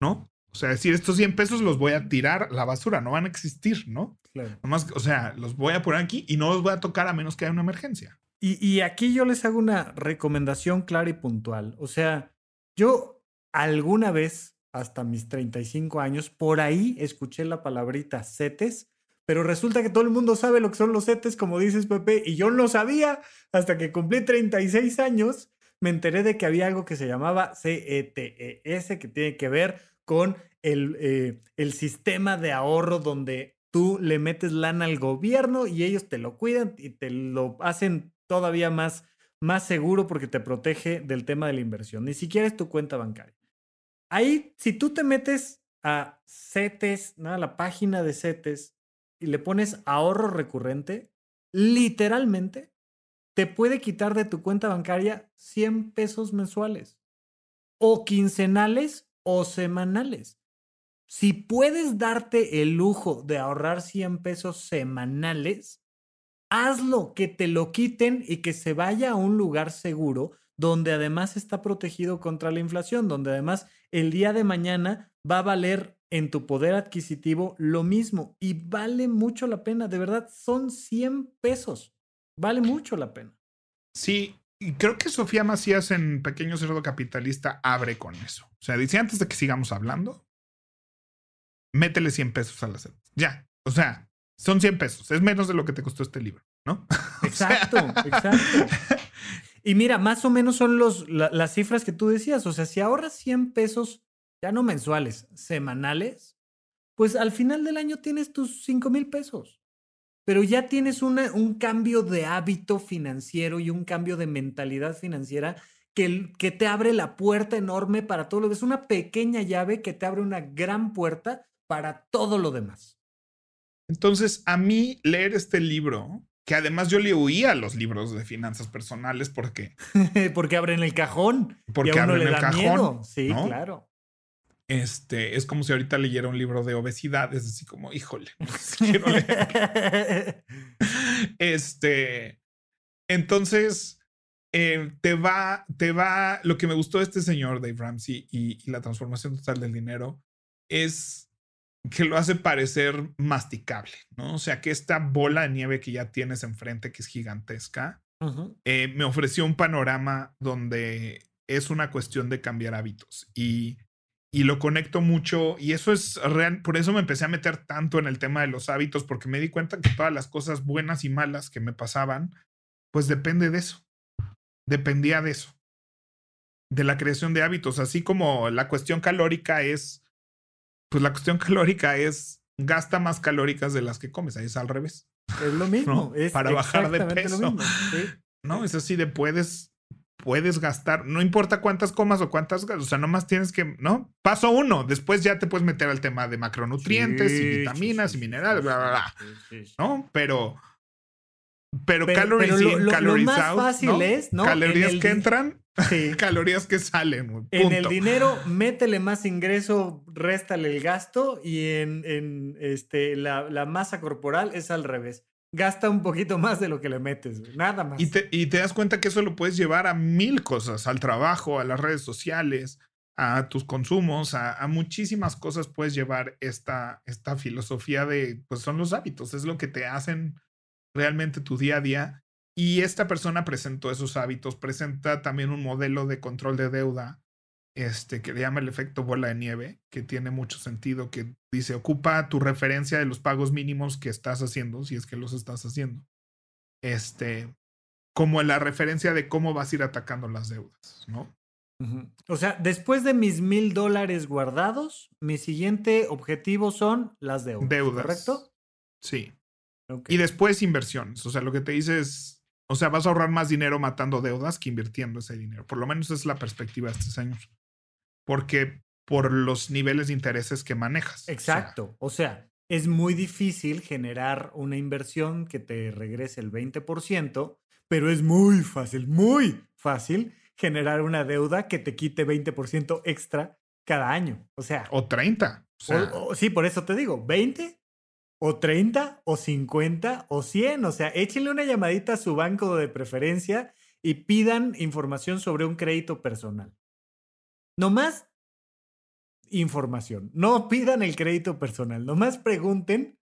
Speaker 2: ¿no? O sea, decir, estos 100 pesos los voy a tirar a la basura, no van a existir, ¿no? Claro. o sea, los voy a poner aquí y no los voy a tocar a menos que haya una emergencia. Y, y aquí yo les hago una recomendación
Speaker 1: clara y puntual. O sea, yo alguna vez, hasta mis 35 años, por ahí escuché la palabrita CETES, pero resulta que todo el mundo sabe lo que son los CETES, como dices Pepe, y yo no sabía hasta que cumplí 36 años, me enteré de que había algo que se llamaba CETES, que tiene que ver con el, eh, el sistema de ahorro donde tú le metes lana al gobierno y ellos te lo cuidan y te lo hacen todavía más más seguro porque te protege del tema de la inversión, ni siquiera es tu cuenta bancaria. Ahí, si tú te metes a CETES, nada la página de CETES, y le pones ahorro recurrente, literalmente te puede quitar de tu cuenta bancaria 100 pesos mensuales, o quincenales o semanales. Si puedes darte el lujo de ahorrar 100 pesos semanales, hazlo, que te lo quiten y que se vaya a un lugar seguro donde además está protegido contra la inflación, donde además el día de mañana va a valer en tu poder adquisitivo lo mismo y vale mucho la pena, de verdad, son
Speaker 2: 100 pesos, vale mucho la pena. Sí, y creo que Sofía Macías en Pequeño Cerdo Capitalista abre con eso. O sea, dice antes de que sigamos hablando, métele 100 pesos a la sed. Ya, o sea, son 100 pesos, es menos de lo que te costó este libro, ¿no? Exacto, exacto. Y mira, más o menos son
Speaker 1: los, las cifras que tú decías, o sea, si ahorras 100 pesos, ya no mensuales, semanales, pues al final del año tienes tus 5 mil pesos, pero ya tienes una, un cambio de hábito financiero y un cambio de mentalidad financiera que, que te abre la puerta enorme para todo lo demás, es una pequeña llave que te abre una gran
Speaker 2: puerta para todo lo demás. Entonces, a mí leer este libro, que además yo le oía a los libros de finanzas personales porque... porque abren
Speaker 1: el cajón.
Speaker 2: Porque abren el cajón. Sí, claro. Este, es como si ahorita leyera un libro de obesidad, es así como, híjole, quiero leer. este, entonces, eh, te va, te va, lo que me gustó de este señor, Dave Ramsey, y la transformación total del dinero, es que lo hace parecer masticable, ¿no? O sea, que esta bola de nieve que ya tienes enfrente, que es gigantesca, eh, me ofreció un panorama donde es una cuestión de cambiar hábitos y, y lo conecto mucho y eso es real, por eso me empecé a meter tanto en el tema de los hábitos, porque me di cuenta que todas las cosas buenas y malas que me pasaban, pues depende de eso, dependía de eso, de la creación de hábitos, así como la cuestión calórica es pues la cuestión calórica es gasta más calóricas de las que comes, ahí es al revés. Es lo mismo, es para bajar de peso. No, es así de puedes puedes gastar, no importa cuántas comas o cuántas, o sea, nomás tienes que, ¿no? Paso uno, después ya te puedes meter al tema de macronutrientes y vitaminas y minerales, bla, bla, bla. ¿No? Pero pero, pero calories más fácil ¿no? es, Calorías que entran, sí. calorías que salen. En el dinero,
Speaker 1: métele más ingreso, réstale el gasto y en, este, la, masa corporal es al revés. Gasta un
Speaker 2: poquito más de lo que le metes, nada más. Y te, y te das cuenta que eso lo puedes llevar a mil cosas, al trabajo, a las redes sociales, a tus consumos, a, a, muchísimas cosas puedes llevar esta, esta filosofía de, pues son los hábitos, es lo que te hacen realmente tu día a día. Y esta persona presentó esos hábitos, presenta también un modelo de control de deuda, este, que le llama el efecto bola de nieve, que tiene mucho sentido, que dice, ocupa tu referencia de los pagos mínimos que estás haciendo, si es que los estás haciendo. Este, como la referencia de cómo vas a ir atacando las deudas, ¿no? O sea,
Speaker 1: después de mis mil dólares guardados, mi siguiente
Speaker 2: objetivo son las deudas. Deudas. ¿Correcto? Sí. Y después inversiones. O sea, lo que te dice es, o sea, vas a ahorrar más dinero matando deudas que invirtiendo ese dinero. Por lo menos es la perspectiva de estos años. Porque por los niveles de intereses que manejas. Exacto. O sea, es muy difícil generar una inversión que te
Speaker 1: regrese el 20%, pero es muy fácil, muy fácil generar una deuda que te quite 20% extra cada año. O sea. O 30. sí, por eso te digo, 20 o 30 o 50 o 100. O sea, échenle una llamadita a su banco de preferencia y pidan información sobre un crédito personal. Nomás información. No pidan el crédito personal. Nomás pregunten,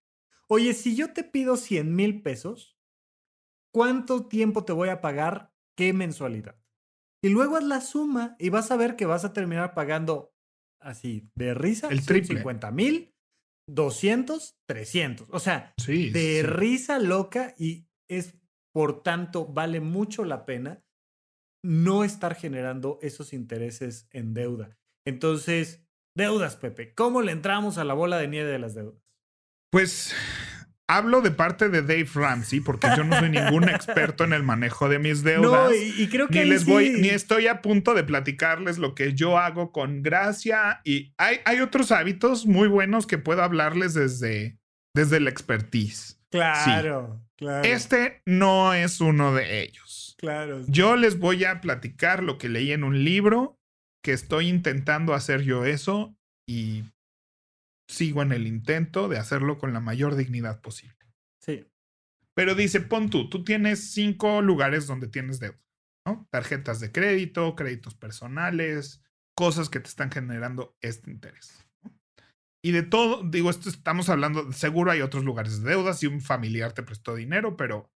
Speaker 1: oye, si yo te pido 100 mil pesos, ¿cuánto tiempo te voy a pagar? ¿Qué mensualidad? Y luego haz la suma y vas a ver que vas a terminar pagando así de risa el triple. 50 mil 200, 300. O sea, de risa loca y es, por tanto, vale mucho la pena no estar generando esos intereses en deuda. Entonces, deudas, Pepe, ¿cómo le entramos a la bola de nieve de las deudas?
Speaker 2: Pues Hablo de parte de Dave Ramsey porque yo no soy ningún experto en el manejo de mis deudas. No, y, creo que ni les voy, ni estoy a punto de platicarles lo que yo hago con gracia. Y hay, hay otros hábitos muy buenos que puedo hablarles desde, desde la expertise. Claro, claro. Este no es uno de ellos. Claro. Yo les voy a platicar lo que leí en un libro que estoy intentando hacer yo eso y sigo en el intento de hacerlo con la mayor dignidad posible. Sí. Pero dice, pon tú, tú tienes cinco lugares donde tienes deuda, ¿no? Tarjetas de crédito, créditos personales, cosas que te están generando este interés. Y de todo, digo, esto estamos hablando, seguro hay otros lugares de deuda, si un familiar te prestó dinero, pero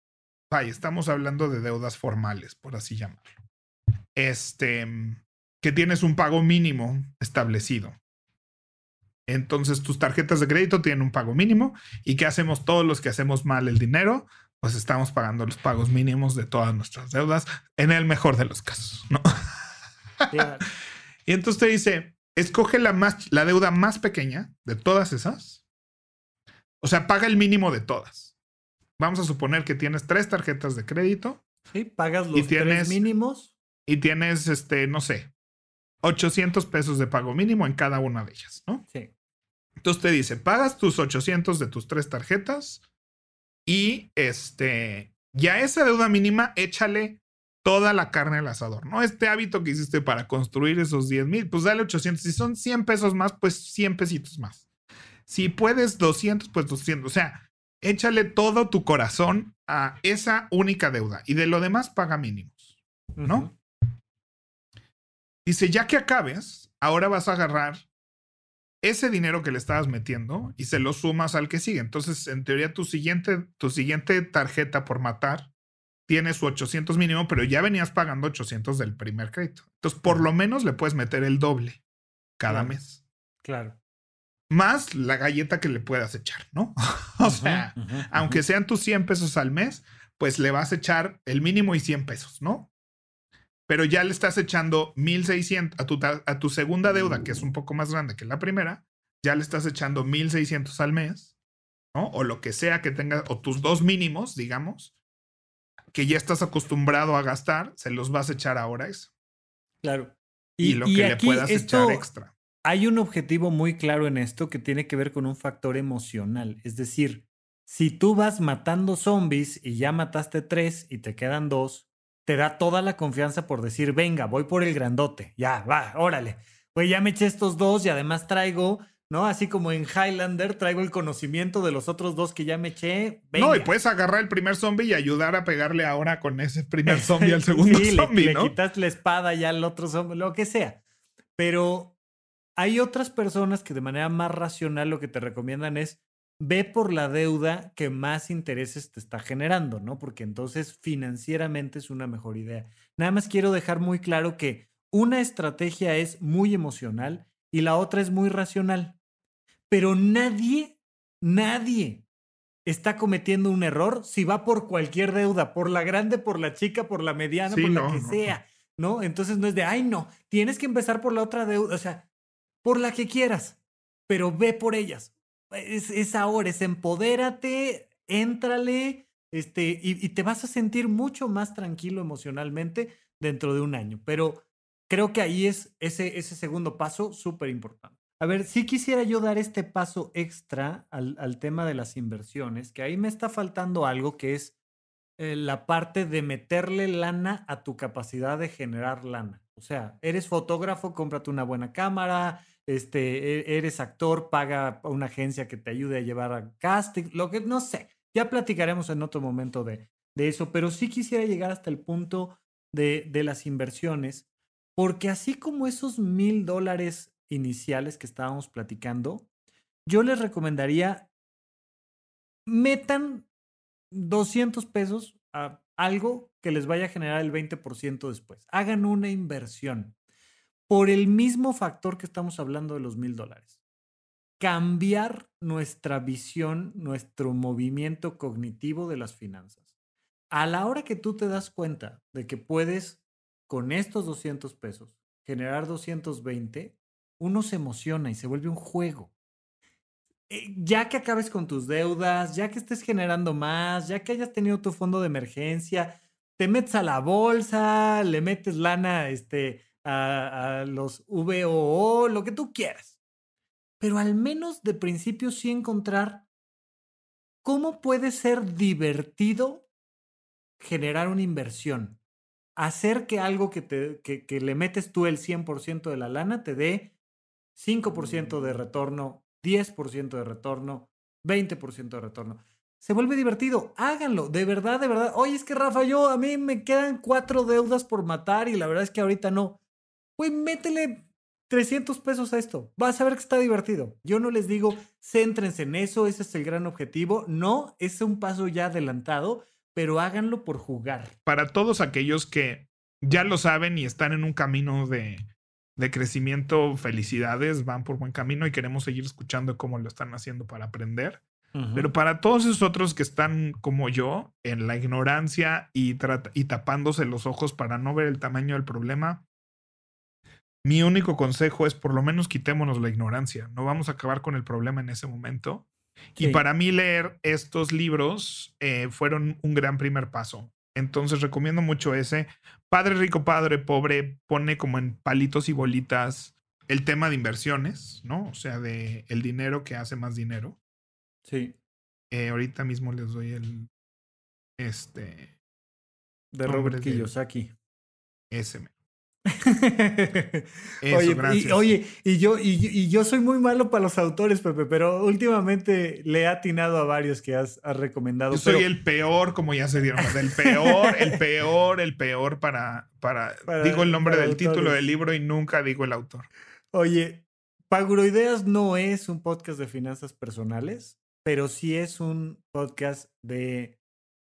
Speaker 2: vaya, estamos hablando de deudas formales, por así llamarlo. Este, que tienes un pago mínimo establecido entonces tus tarjetas de crédito tienen un pago mínimo y ¿qué hacemos todos los que hacemos mal el dinero? Pues estamos pagando los pagos mínimos de todas nuestras deudas en el mejor de los casos, ¿no? y entonces te dice, escoge la, más, la deuda más pequeña de todas esas. O sea, paga el mínimo de todas. Vamos a suponer que tienes tres tarjetas de crédito. Sí, pagas los tienes, tres mínimos. Y tienes, este, no sé, 800 pesos de pago mínimo en cada una de ellas, ¿no? Sí. Entonces te dice, pagas tus 800 de tus tres tarjetas y este, ya esa deuda mínima, échale toda la carne al asador, ¿no? Este hábito que hiciste para construir esos 10 mil, pues dale 800. Si son 100 pesos más, pues 100 pesitos más. Si puedes 200, pues 200. O sea, échale todo tu corazón a esa única deuda y de lo demás paga mínimos, ¿no? Dice, ya que acabes, ahora vas a agarrar ese dinero que le estabas metiendo y se lo sumas al que sigue. Entonces, en teoría, tu siguiente, tu siguiente tarjeta por matar tiene su 800 mínimo, pero ya venías pagando 800 del primer crédito. Entonces, por lo menos le puedes meter el doble cada mes. Claro. Más la galleta que le puedas echar, ¿no? o sea, aunque sean tus 100 pesos al mes, pues le vas a echar el mínimo y 100 pesos, ¿no? pero ya le estás echando 1.600 a tu, segunda deuda, que es un poco más grande que la primera, ya le estás echando 1.600 al mes, ¿no? O lo que sea que tengas, o tus dos mínimos, digamos, que ya estás acostumbrado a gastar, se los vas a echar ahora eso. Claro. Y, lo que le puedas echar extra. Hay un objetivo muy claro en esto que
Speaker 1: tiene que ver con un factor emocional. Es decir, si tú vas matando zombies y ya mataste tres y te quedan dos, te da toda la confianza por decir, venga, voy por el grandote, ya, va, órale. Pues ya me eché estos dos y además traigo, ¿no? Así como en Highlander, traigo el conocimiento de los otros dos que ya me eché. No, y
Speaker 2: puedes agarrar el primer zombie y ayudar a pegarle ahora con ese primer zombie al segundo zombie, le, Le
Speaker 1: quitas la espada ya al otro zombie, lo que sea. Pero hay otras personas que de manera más racional lo que te recomiendan es ve por la deuda que más intereses te está generando, ¿no? Porque entonces financieramente es una mejor idea. Nada más quiero dejar muy claro que una estrategia es muy emocional y la otra es muy racional. Pero nadie, nadie está cometiendo un error si va por cualquier deuda, por la grande, por la chica, por la mediana, por la que sea, ¿no? Entonces no es de, ay, no, tienes que empezar por la otra deuda, o sea, por la que quieras, pero ve por ellas, es, ahora, es empodérate, éntrale, este, y, te vas a sentir mucho más tranquilo emocionalmente dentro de un año. Pero creo que ahí es ese, ese segundo paso súper importante. A ver, si sí quisiera yo dar este paso extra al, tema de las inversiones, que ahí me está faltando algo que es eh, la parte de meterle lana a tu capacidad de generar lana. O sea, eres fotógrafo, cómprate una buena cámara, este, e, eres actor, paga a una agencia que te ayude a llevar a casting, lo que no sé. Ya platicaremos en otro momento de, eso, pero sí quisiera llegar hasta el punto de, de las inversiones, porque así como esos mil dólares iniciales que estábamos platicando, yo les recomendaría metan 200 pesos a algo que les vaya a generar el 20% después. Hagan una inversión por el mismo factor que estamos hablando de los mil dólares. Cambiar nuestra visión, nuestro movimiento cognitivo de las finanzas. A la hora que tú te das cuenta de que puedes con estos 200 pesos generar 220, uno se emociona y se vuelve un juego. Eh, ya que acabes con tus deudas, ya que estés generando más, ya que hayas tenido tu fondo de emergencia, te metes a la bolsa, le metes lana este, a, los VOO, lo que tú quieras. Pero al menos de principio sí encontrar cómo puede ser divertido generar una inversión. Hacer que algo que, te, que, que le metes tú el 100% de la lana te dé 5% de mm. retorno 10% de retorno, 20% de retorno. Se vuelve divertido, háganlo, de verdad, de verdad. Oye, es que Rafa, yo a mí me quedan cuatro deudas por matar y la verdad es que ahorita no. Güey, métele 300 pesos a esto. Vas a ver que está divertido. Yo no les digo, céntrense en eso, ese es el gran objetivo. No, es un paso ya adelantado,
Speaker 2: pero háganlo por jugar. Para todos aquellos que ya lo saben y están en un camino de de crecimiento, felicidades, van por buen camino y queremos seguir escuchando cómo lo están haciendo para aprender. Pero para todos esos otros que están como yo, en la ignorancia y, tapándose los ojos para no ver el tamaño del problema, mi único consejo es por lo menos quitémonos la ignorancia, no vamos a acabar con el problema en ese momento. Y para mí leer estos libros eh, fueron un gran primer paso. Entonces recomiendo mucho ese. Padre rico, padre pobre pone como en palitos y bolitas el tema de inversiones, ¿no? O sea, de el dinero que hace más dinero. Sí. Eh, ahorita mismo les doy el. Este.
Speaker 1: De Robert Kiyosaki. Ese. oye, Y, oye, y yo, y, yo soy muy malo para los autores, Pepe,
Speaker 2: pero últimamente le he atinado a varios que has, recomendado. soy el peor, como ya se dieron el peor, el peor, el peor para, para, digo el nombre del título del libro y nunca digo el autor.
Speaker 1: Oye, Paguroideas no es un podcast de finanzas personales, pero sí es un podcast de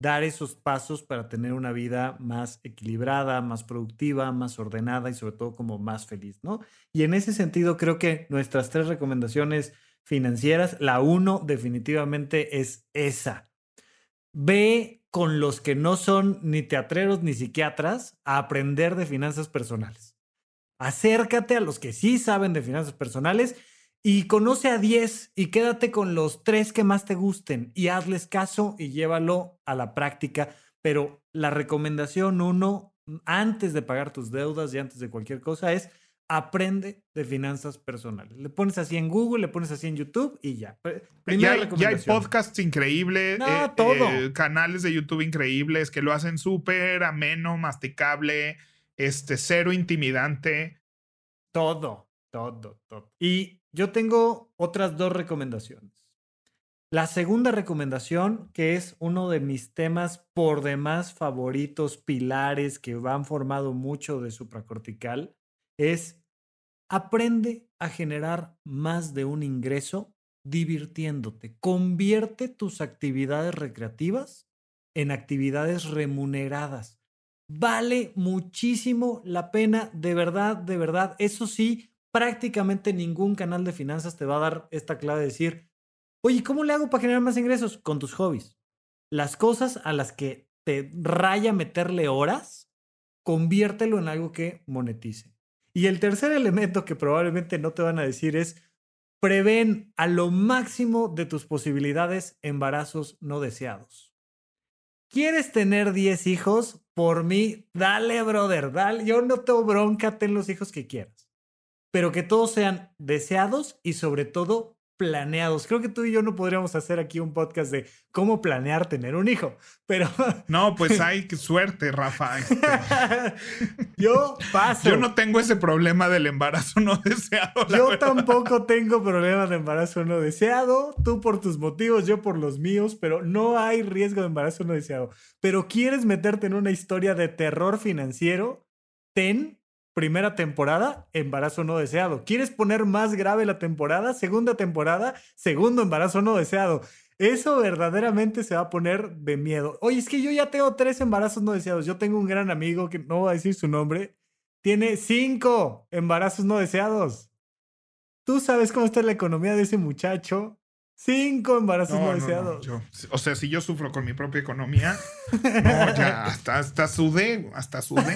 Speaker 1: dar esos pasos para tener una vida más equilibrada, más productiva, más ordenada y sobre todo como más feliz, ¿no? Y en ese sentido creo que nuestras tres recomendaciones financieras, la uno definitivamente es esa. Ve con los que no son ni teatreros ni psiquiatras a aprender de finanzas personales. Acércate a los que sí saben de finanzas personales y conoce a 10 y quédate con los 3 que más te gusten y hazles caso y llévalo a la práctica. Pero la recomendación uno, antes de pagar tus deudas y antes de cualquier cosa, es aprende de finanzas personales. Le pones así en Google, le pones así en YouTube y ya. ya, hay,
Speaker 2: podcasts increíbles, eh, eh, todo. canales de YouTube increíbles que lo hacen súper ameno, masticable, este, cero intimidante. Todo, todo, todo. Y yo tengo otras dos
Speaker 1: recomendaciones. La segunda recomendación, que es uno de mis temas por demás favoritos, pilares que han formado mucho de supracortical, es aprende a generar más de un ingreso divirtiéndote. Convierte tus actividades recreativas en actividades remuneradas. Vale muchísimo la pena, de verdad, de verdad. Eso sí, prácticamente ningún canal de finanzas te va a dar esta clave de decir, oye, ¿cómo le hago para generar más ingresos? Con tus hobbies. Las cosas a las que te raya meterle horas, conviértelo en algo que monetice. Y el tercer elemento que probablemente no te van a decir es, prevén a lo máximo de tus posibilidades embarazos no deseados. ¿Quieres tener 10 hijos? Por mí, dale, brother, dale. Yo no te bronca, ten los hijos que quieras pero que todos sean deseados y sobre todo planeados. Creo que tú y yo no podríamos hacer aquí un podcast de cómo planear tener un hijo, pero...
Speaker 2: No, pues hay suerte, Rafa. Este. yo paso. Yo no tengo ese problema del embarazo no deseado. Yo
Speaker 1: tampoco tengo problema de embarazo no deseado, tú por tus motivos, yo por los míos, pero no hay riesgo de embarazo no deseado. Pero quieres meterte en una historia de terror financiero, ten Primera temporada, embarazo no deseado. ¿Quieres poner más grave la temporada? Segunda temporada, segundo embarazo no deseado. Eso verdaderamente se va a poner de miedo. Oye, es que yo ya tengo tres embarazos no deseados. Yo tengo un gran amigo que no voy a decir su nombre. Tiene cinco embarazos no deseados. Tú sabes cómo está la economía de ese muchacho. Cinco embarazos no, deseados.
Speaker 2: o sea, si yo sufro con mi propia economía, hasta, hasta sudé, hasta sudé.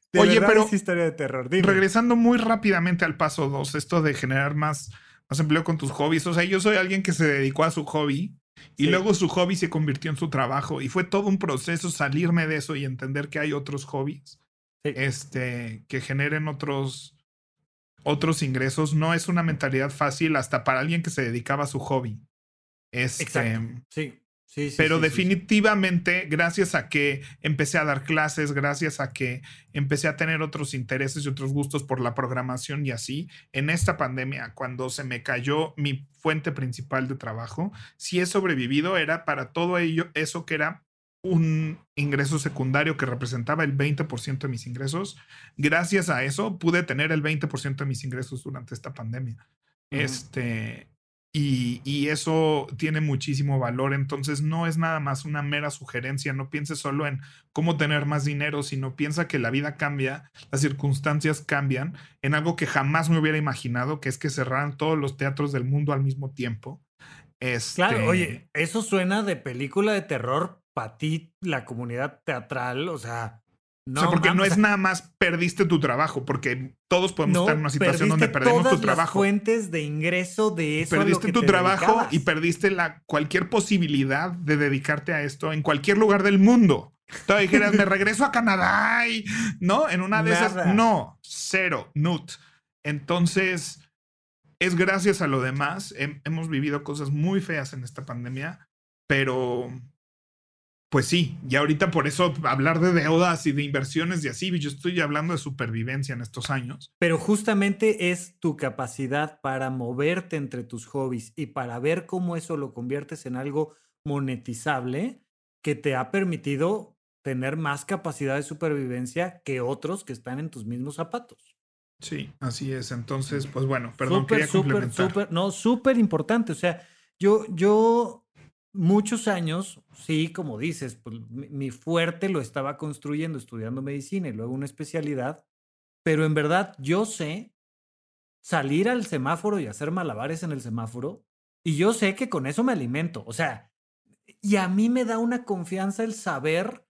Speaker 1: Oye, pero es
Speaker 2: historia de terror. Regresando muy rápidamente al paso dos, esto de generar más, más empleo con tus hobbies. O sea, yo soy alguien que se dedicó a su hobby y luego su hobby se convirtió en su trabajo y fue todo un proceso salirme de eso y entender que hay otros hobbies este, que generen otros otros ingresos no es una mentalidad fácil hasta para alguien que se dedicaba a su hobby. Este, Exacto.
Speaker 1: Sí. Sí, sí, pero
Speaker 2: definitivamente, gracias a que empecé a dar clases, gracias a que empecé a tener otros intereses y otros gustos por la programación y así, en esta pandemia, cuando se me cayó mi fuente principal de trabajo, si he sobrevivido era para todo ello, eso que era un ingreso secundario que representaba el 20% de mis ingresos. Gracias a eso pude tener el 20% de mis ingresos durante esta pandemia. Este, y, eso tiene muchísimo valor. Entonces no es nada más una mera sugerencia. No piense solo en cómo tener más dinero, sino piensa que la vida cambia, las circunstancias cambian, en algo que jamás me hubiera imaginado, que es que cerraran todos los teatros del mundo al mismo tiempo. Este... Claro, oye,
Speaker 1: este eso suena de película de terror, para ti la comunidad teatral, o sea, no, o sea, porque no es nada
Speaker 2: más perdiste tu trabajo, porque todos podemos estar en una situación donde perdemos tu trabajo. Las
Speaker 1: fuentes de ingreso de eso. Perdiste lo que tu trabajo
Speaker 2: y perdiste la, cualquier posibilidad de dedicarte a esto en cualquier lugar del mundo. Todavía dijeras, me regreso a Canadá y no, en una de esas, no, cero, nut. Entonces, es gracias a lo demás. hemos vivido cosas muy feas en esta pandemia, pero pues sí, y ahorita por eso hablar de deudas y de inversiones y así, yo estoy hablando de supervivencia en estos años. Pero justamente es tu capacidad para moverte entre
Speaker 1: tus hobbies y para ver cómo eso lo conviertes en algo monetizable que te ha permitido tener más capacidad de supervivencia que otros que están en tus mismos
Speaker 2: zapatos. Sí, así es. Entonces, pues bueno, perdón, quería super,
Speaker 1: no, súper importante. O sea, yo, yo muchos años, sí, como dices, pues, mi fuerte lo estaba construyendo estudiando medicina y luego una especialidad, pero en verdad yo sé salir al semáforo y hacer malabares en el semáforo y yo sé que con eso me alimento, o sea, y a mí me da una confianza el saber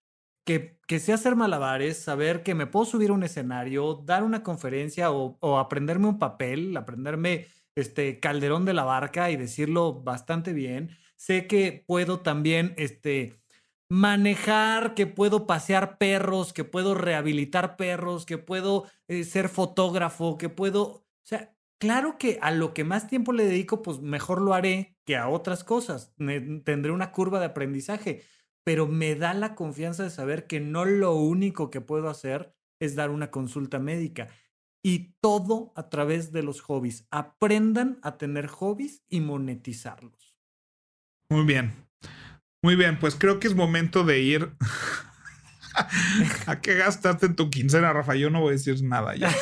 Speaker 1: que, que sé hacer malabares, saber que me puedo subir a un escenario, dar una conferencia o, o aprenderme un papel, aprenderme este Calderón de la Barca y decirlo bastante bien sé que puedo también este, manejar, que puedo pasear perros, que puedo rehabilitar perros, que puedo eh, ser fotógrafo, que puedo, o sea, claro que a lo que más tiempo le dedico, pues mejor lo haré que a otras cosas. tendré una curva de aprendizaje, pero me da la confianza de saber que no lo único que puedo hacer es dar una consulta médica. Y todo a través de los hobbies. Aprendan a tener hobbies y monetizarlos.
Speaker 2: Muy bien. Muy bien, pues creo que es momento de ir. ¿A qué gastaste tu quincena, Rafa? Yo no voy a decir nada ya.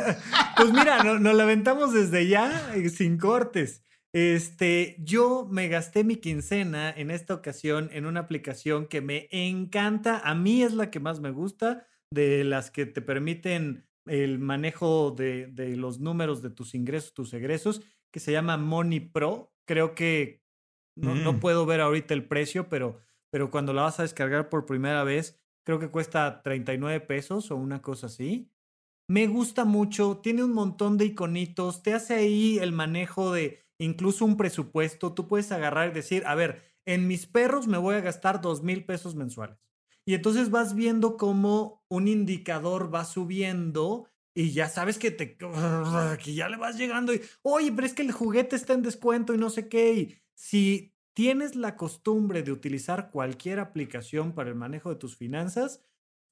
Speaker 2: pues mira, nos, lamentamos desde ya, eh, sin cortes.
Speaker 1: Este, yo me gasté mi quincena en esta ocasión en una aplicación que me encanta. A mí es la que más me gusta, de las que te permiten el manejo de, de los números de tus ingresos, tus egresos, que se llama Money Pro. Creo que no, mm. puedo ver ahorita el precio, pero, pero cuando la vas a descargar por primera vez, creo que cuesta 39 pesos o una cosa así. Me gusta mucho, tiene un montón de iconitos, te hace ahí el manejo de incluso un presupuesto. Tú puedes agarrar y decir, a ver, en mis perros me voy a gastar dos mil pesos mensuales. Y entonces vas viendo cómo un indicador va subiendo y ya sabes que te que ya le vas llegando y, oye, pero es que el juguete está en descuento y no sé qué. Si tienes la costumbre de utilizar cualquier aplicación para el manejo de tus finanzas,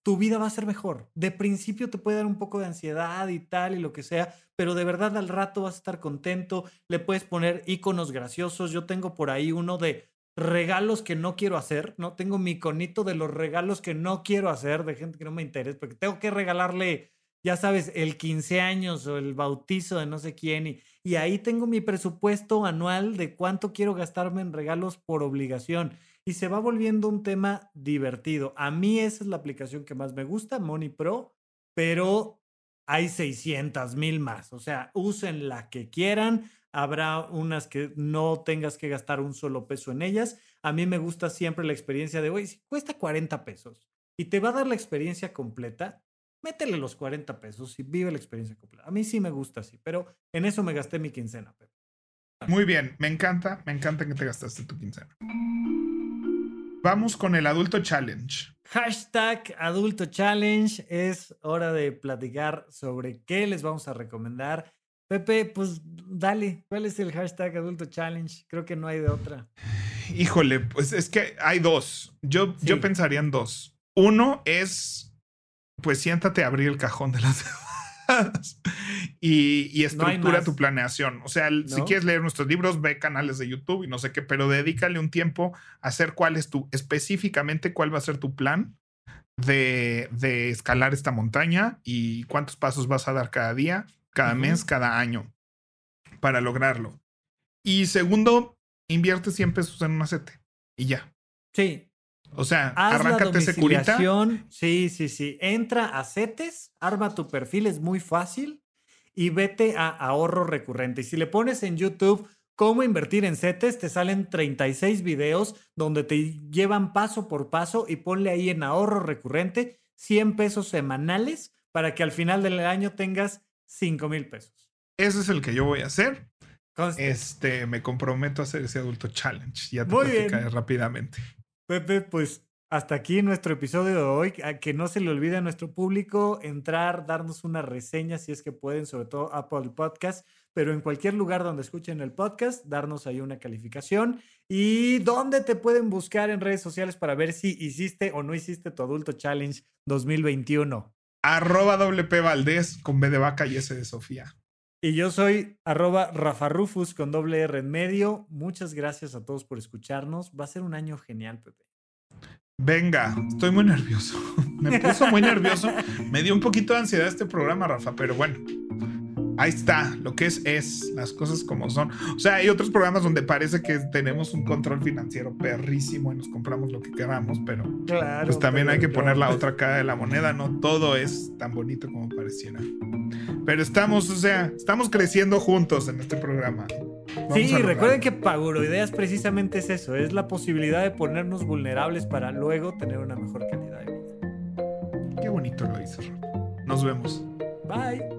Speaker 1: tu vida va a ser mejor. De principio te puede dar un poco de ansiedad y tal y lo que sea, pero de verdad al rato vas a estar contento, le puedes poner iconos graciosos. Yo tengo por ahí uno de regalos que no quiero hacer, ¿no? Tengo mi iconito de los regalos que no quiero hacer, de gente que no me interesa, porque tengo que regalarle, ya sabes, el 15 años o el bautizo de no sé quién y, y ahí tengo mi presupuesto anual de cuánto quiero gastarme en regalos por obligación. Y se va volviendo un tema divertido. A mí esa es la aplicación que más me gusta, Money Pro, pero hay 600 mil más. O sea, usen la que quieran. Habrá unas que no tengas que gastar un solo peso en ellas. A mí me gusta siempre la experiencia de, hoy, si cuesta 40 pesos y te va a dar la experiencia completa, métele los 40 pesos
Speaker 2: y vive la experiencia completa. A mí sí me gusta así, pero en eso me gasté mi quincena, Pepe. Muy bien, me encanta, me encanta que te gastaste tu quincena. Vamos con el adulto challenge.
Speaker 1: Hashtag adulto challenge. Es hora de platicar sobre qué les vamos a recomendar. Pepe, pues dale, ¿cuál es el hashtag adulto challenge? Creo que no hay de otra.
Speaker 2: Híjole, pues es que hay dos. Yo, yo pensaría en dos. Uno es pues siéntate a abrir el cajón de las y, estructura tu planeación. O sea, si quieres leer nuestros libros, ve canales de YouTube y no sé qué, pero dedícale un tiempo a hacer cuál es tu, específicamente cuál va a ser tu plan de, de escalar esta montaña y cuántos pasos vas a dar cada día, cada mes, cada año para lograrlo. Y segundo, invierte 100 pesos en un acete y ya. Sí, o sea,
Speaker 1: arráncate ese Sí, sí, sí. Entra a CETES, arma tu perfil, es muy fácil y vete a ahorro recurrente. Y si le pones en YouTube cómo invertir en CETES, te salen 36 videos donde te llevan paso por paso y ponle ahí en ahorro recurrente 100 pesos semanales para que al final del
Speaker 2: año tengas 5 mil pesos. Ese es el que yo voy a hacer. Este, me comprometo a hacer ese adulto challenge. Ya te voy a bien. rápidamente. Pepe, pues
Speaker 1: hasta aquí nuestro episodio de hoy. que no se le olvide a nuestro público entrar, darnos una reseña si es que pueden, sobre todo Apple Podcast, pero en cualquier lugar donde escuchen el podcast, darnos ahí una calificación. ¿Y dónde te pueden buscar en redes sociales para ver si hiciste o no hiciste tu Adulto Challenge 2021? Arroba WP Valdés
Speaker 2: con B de vaca y S de Sofía.
Speaker 1: Y yo soy arroba Rufus con doble R en medio. Muchas gracias a todos por escucharnos. Va a ser un año genial, Pepe.
Speaker 2: Venga, estoy muy nervioso. Me puso muy nervioso. Me dio un poquito de ansiedad este programa, Rafa, pero bueno. Ahí está, lo que es es, las cosas como son. O sea, hay otros programas donde parece que tenemos un control financiero perrísimo y nos compramos lo que queramos, pero pues también hay que poner la otra cara de la moneda, no todo es tan bonito como pareciera. Pero estamos, o sea, estamos creciendo juntos en este programa. sí, recuerden
Speaker 1: que Ideas precisamente es eso, es la posibilidad de ponernos vulnerables para luego tener una mejor calidad de
Speaker 2: vida. Qué bonito lo hizo. Nos vemos.
Speaker 1: Bye.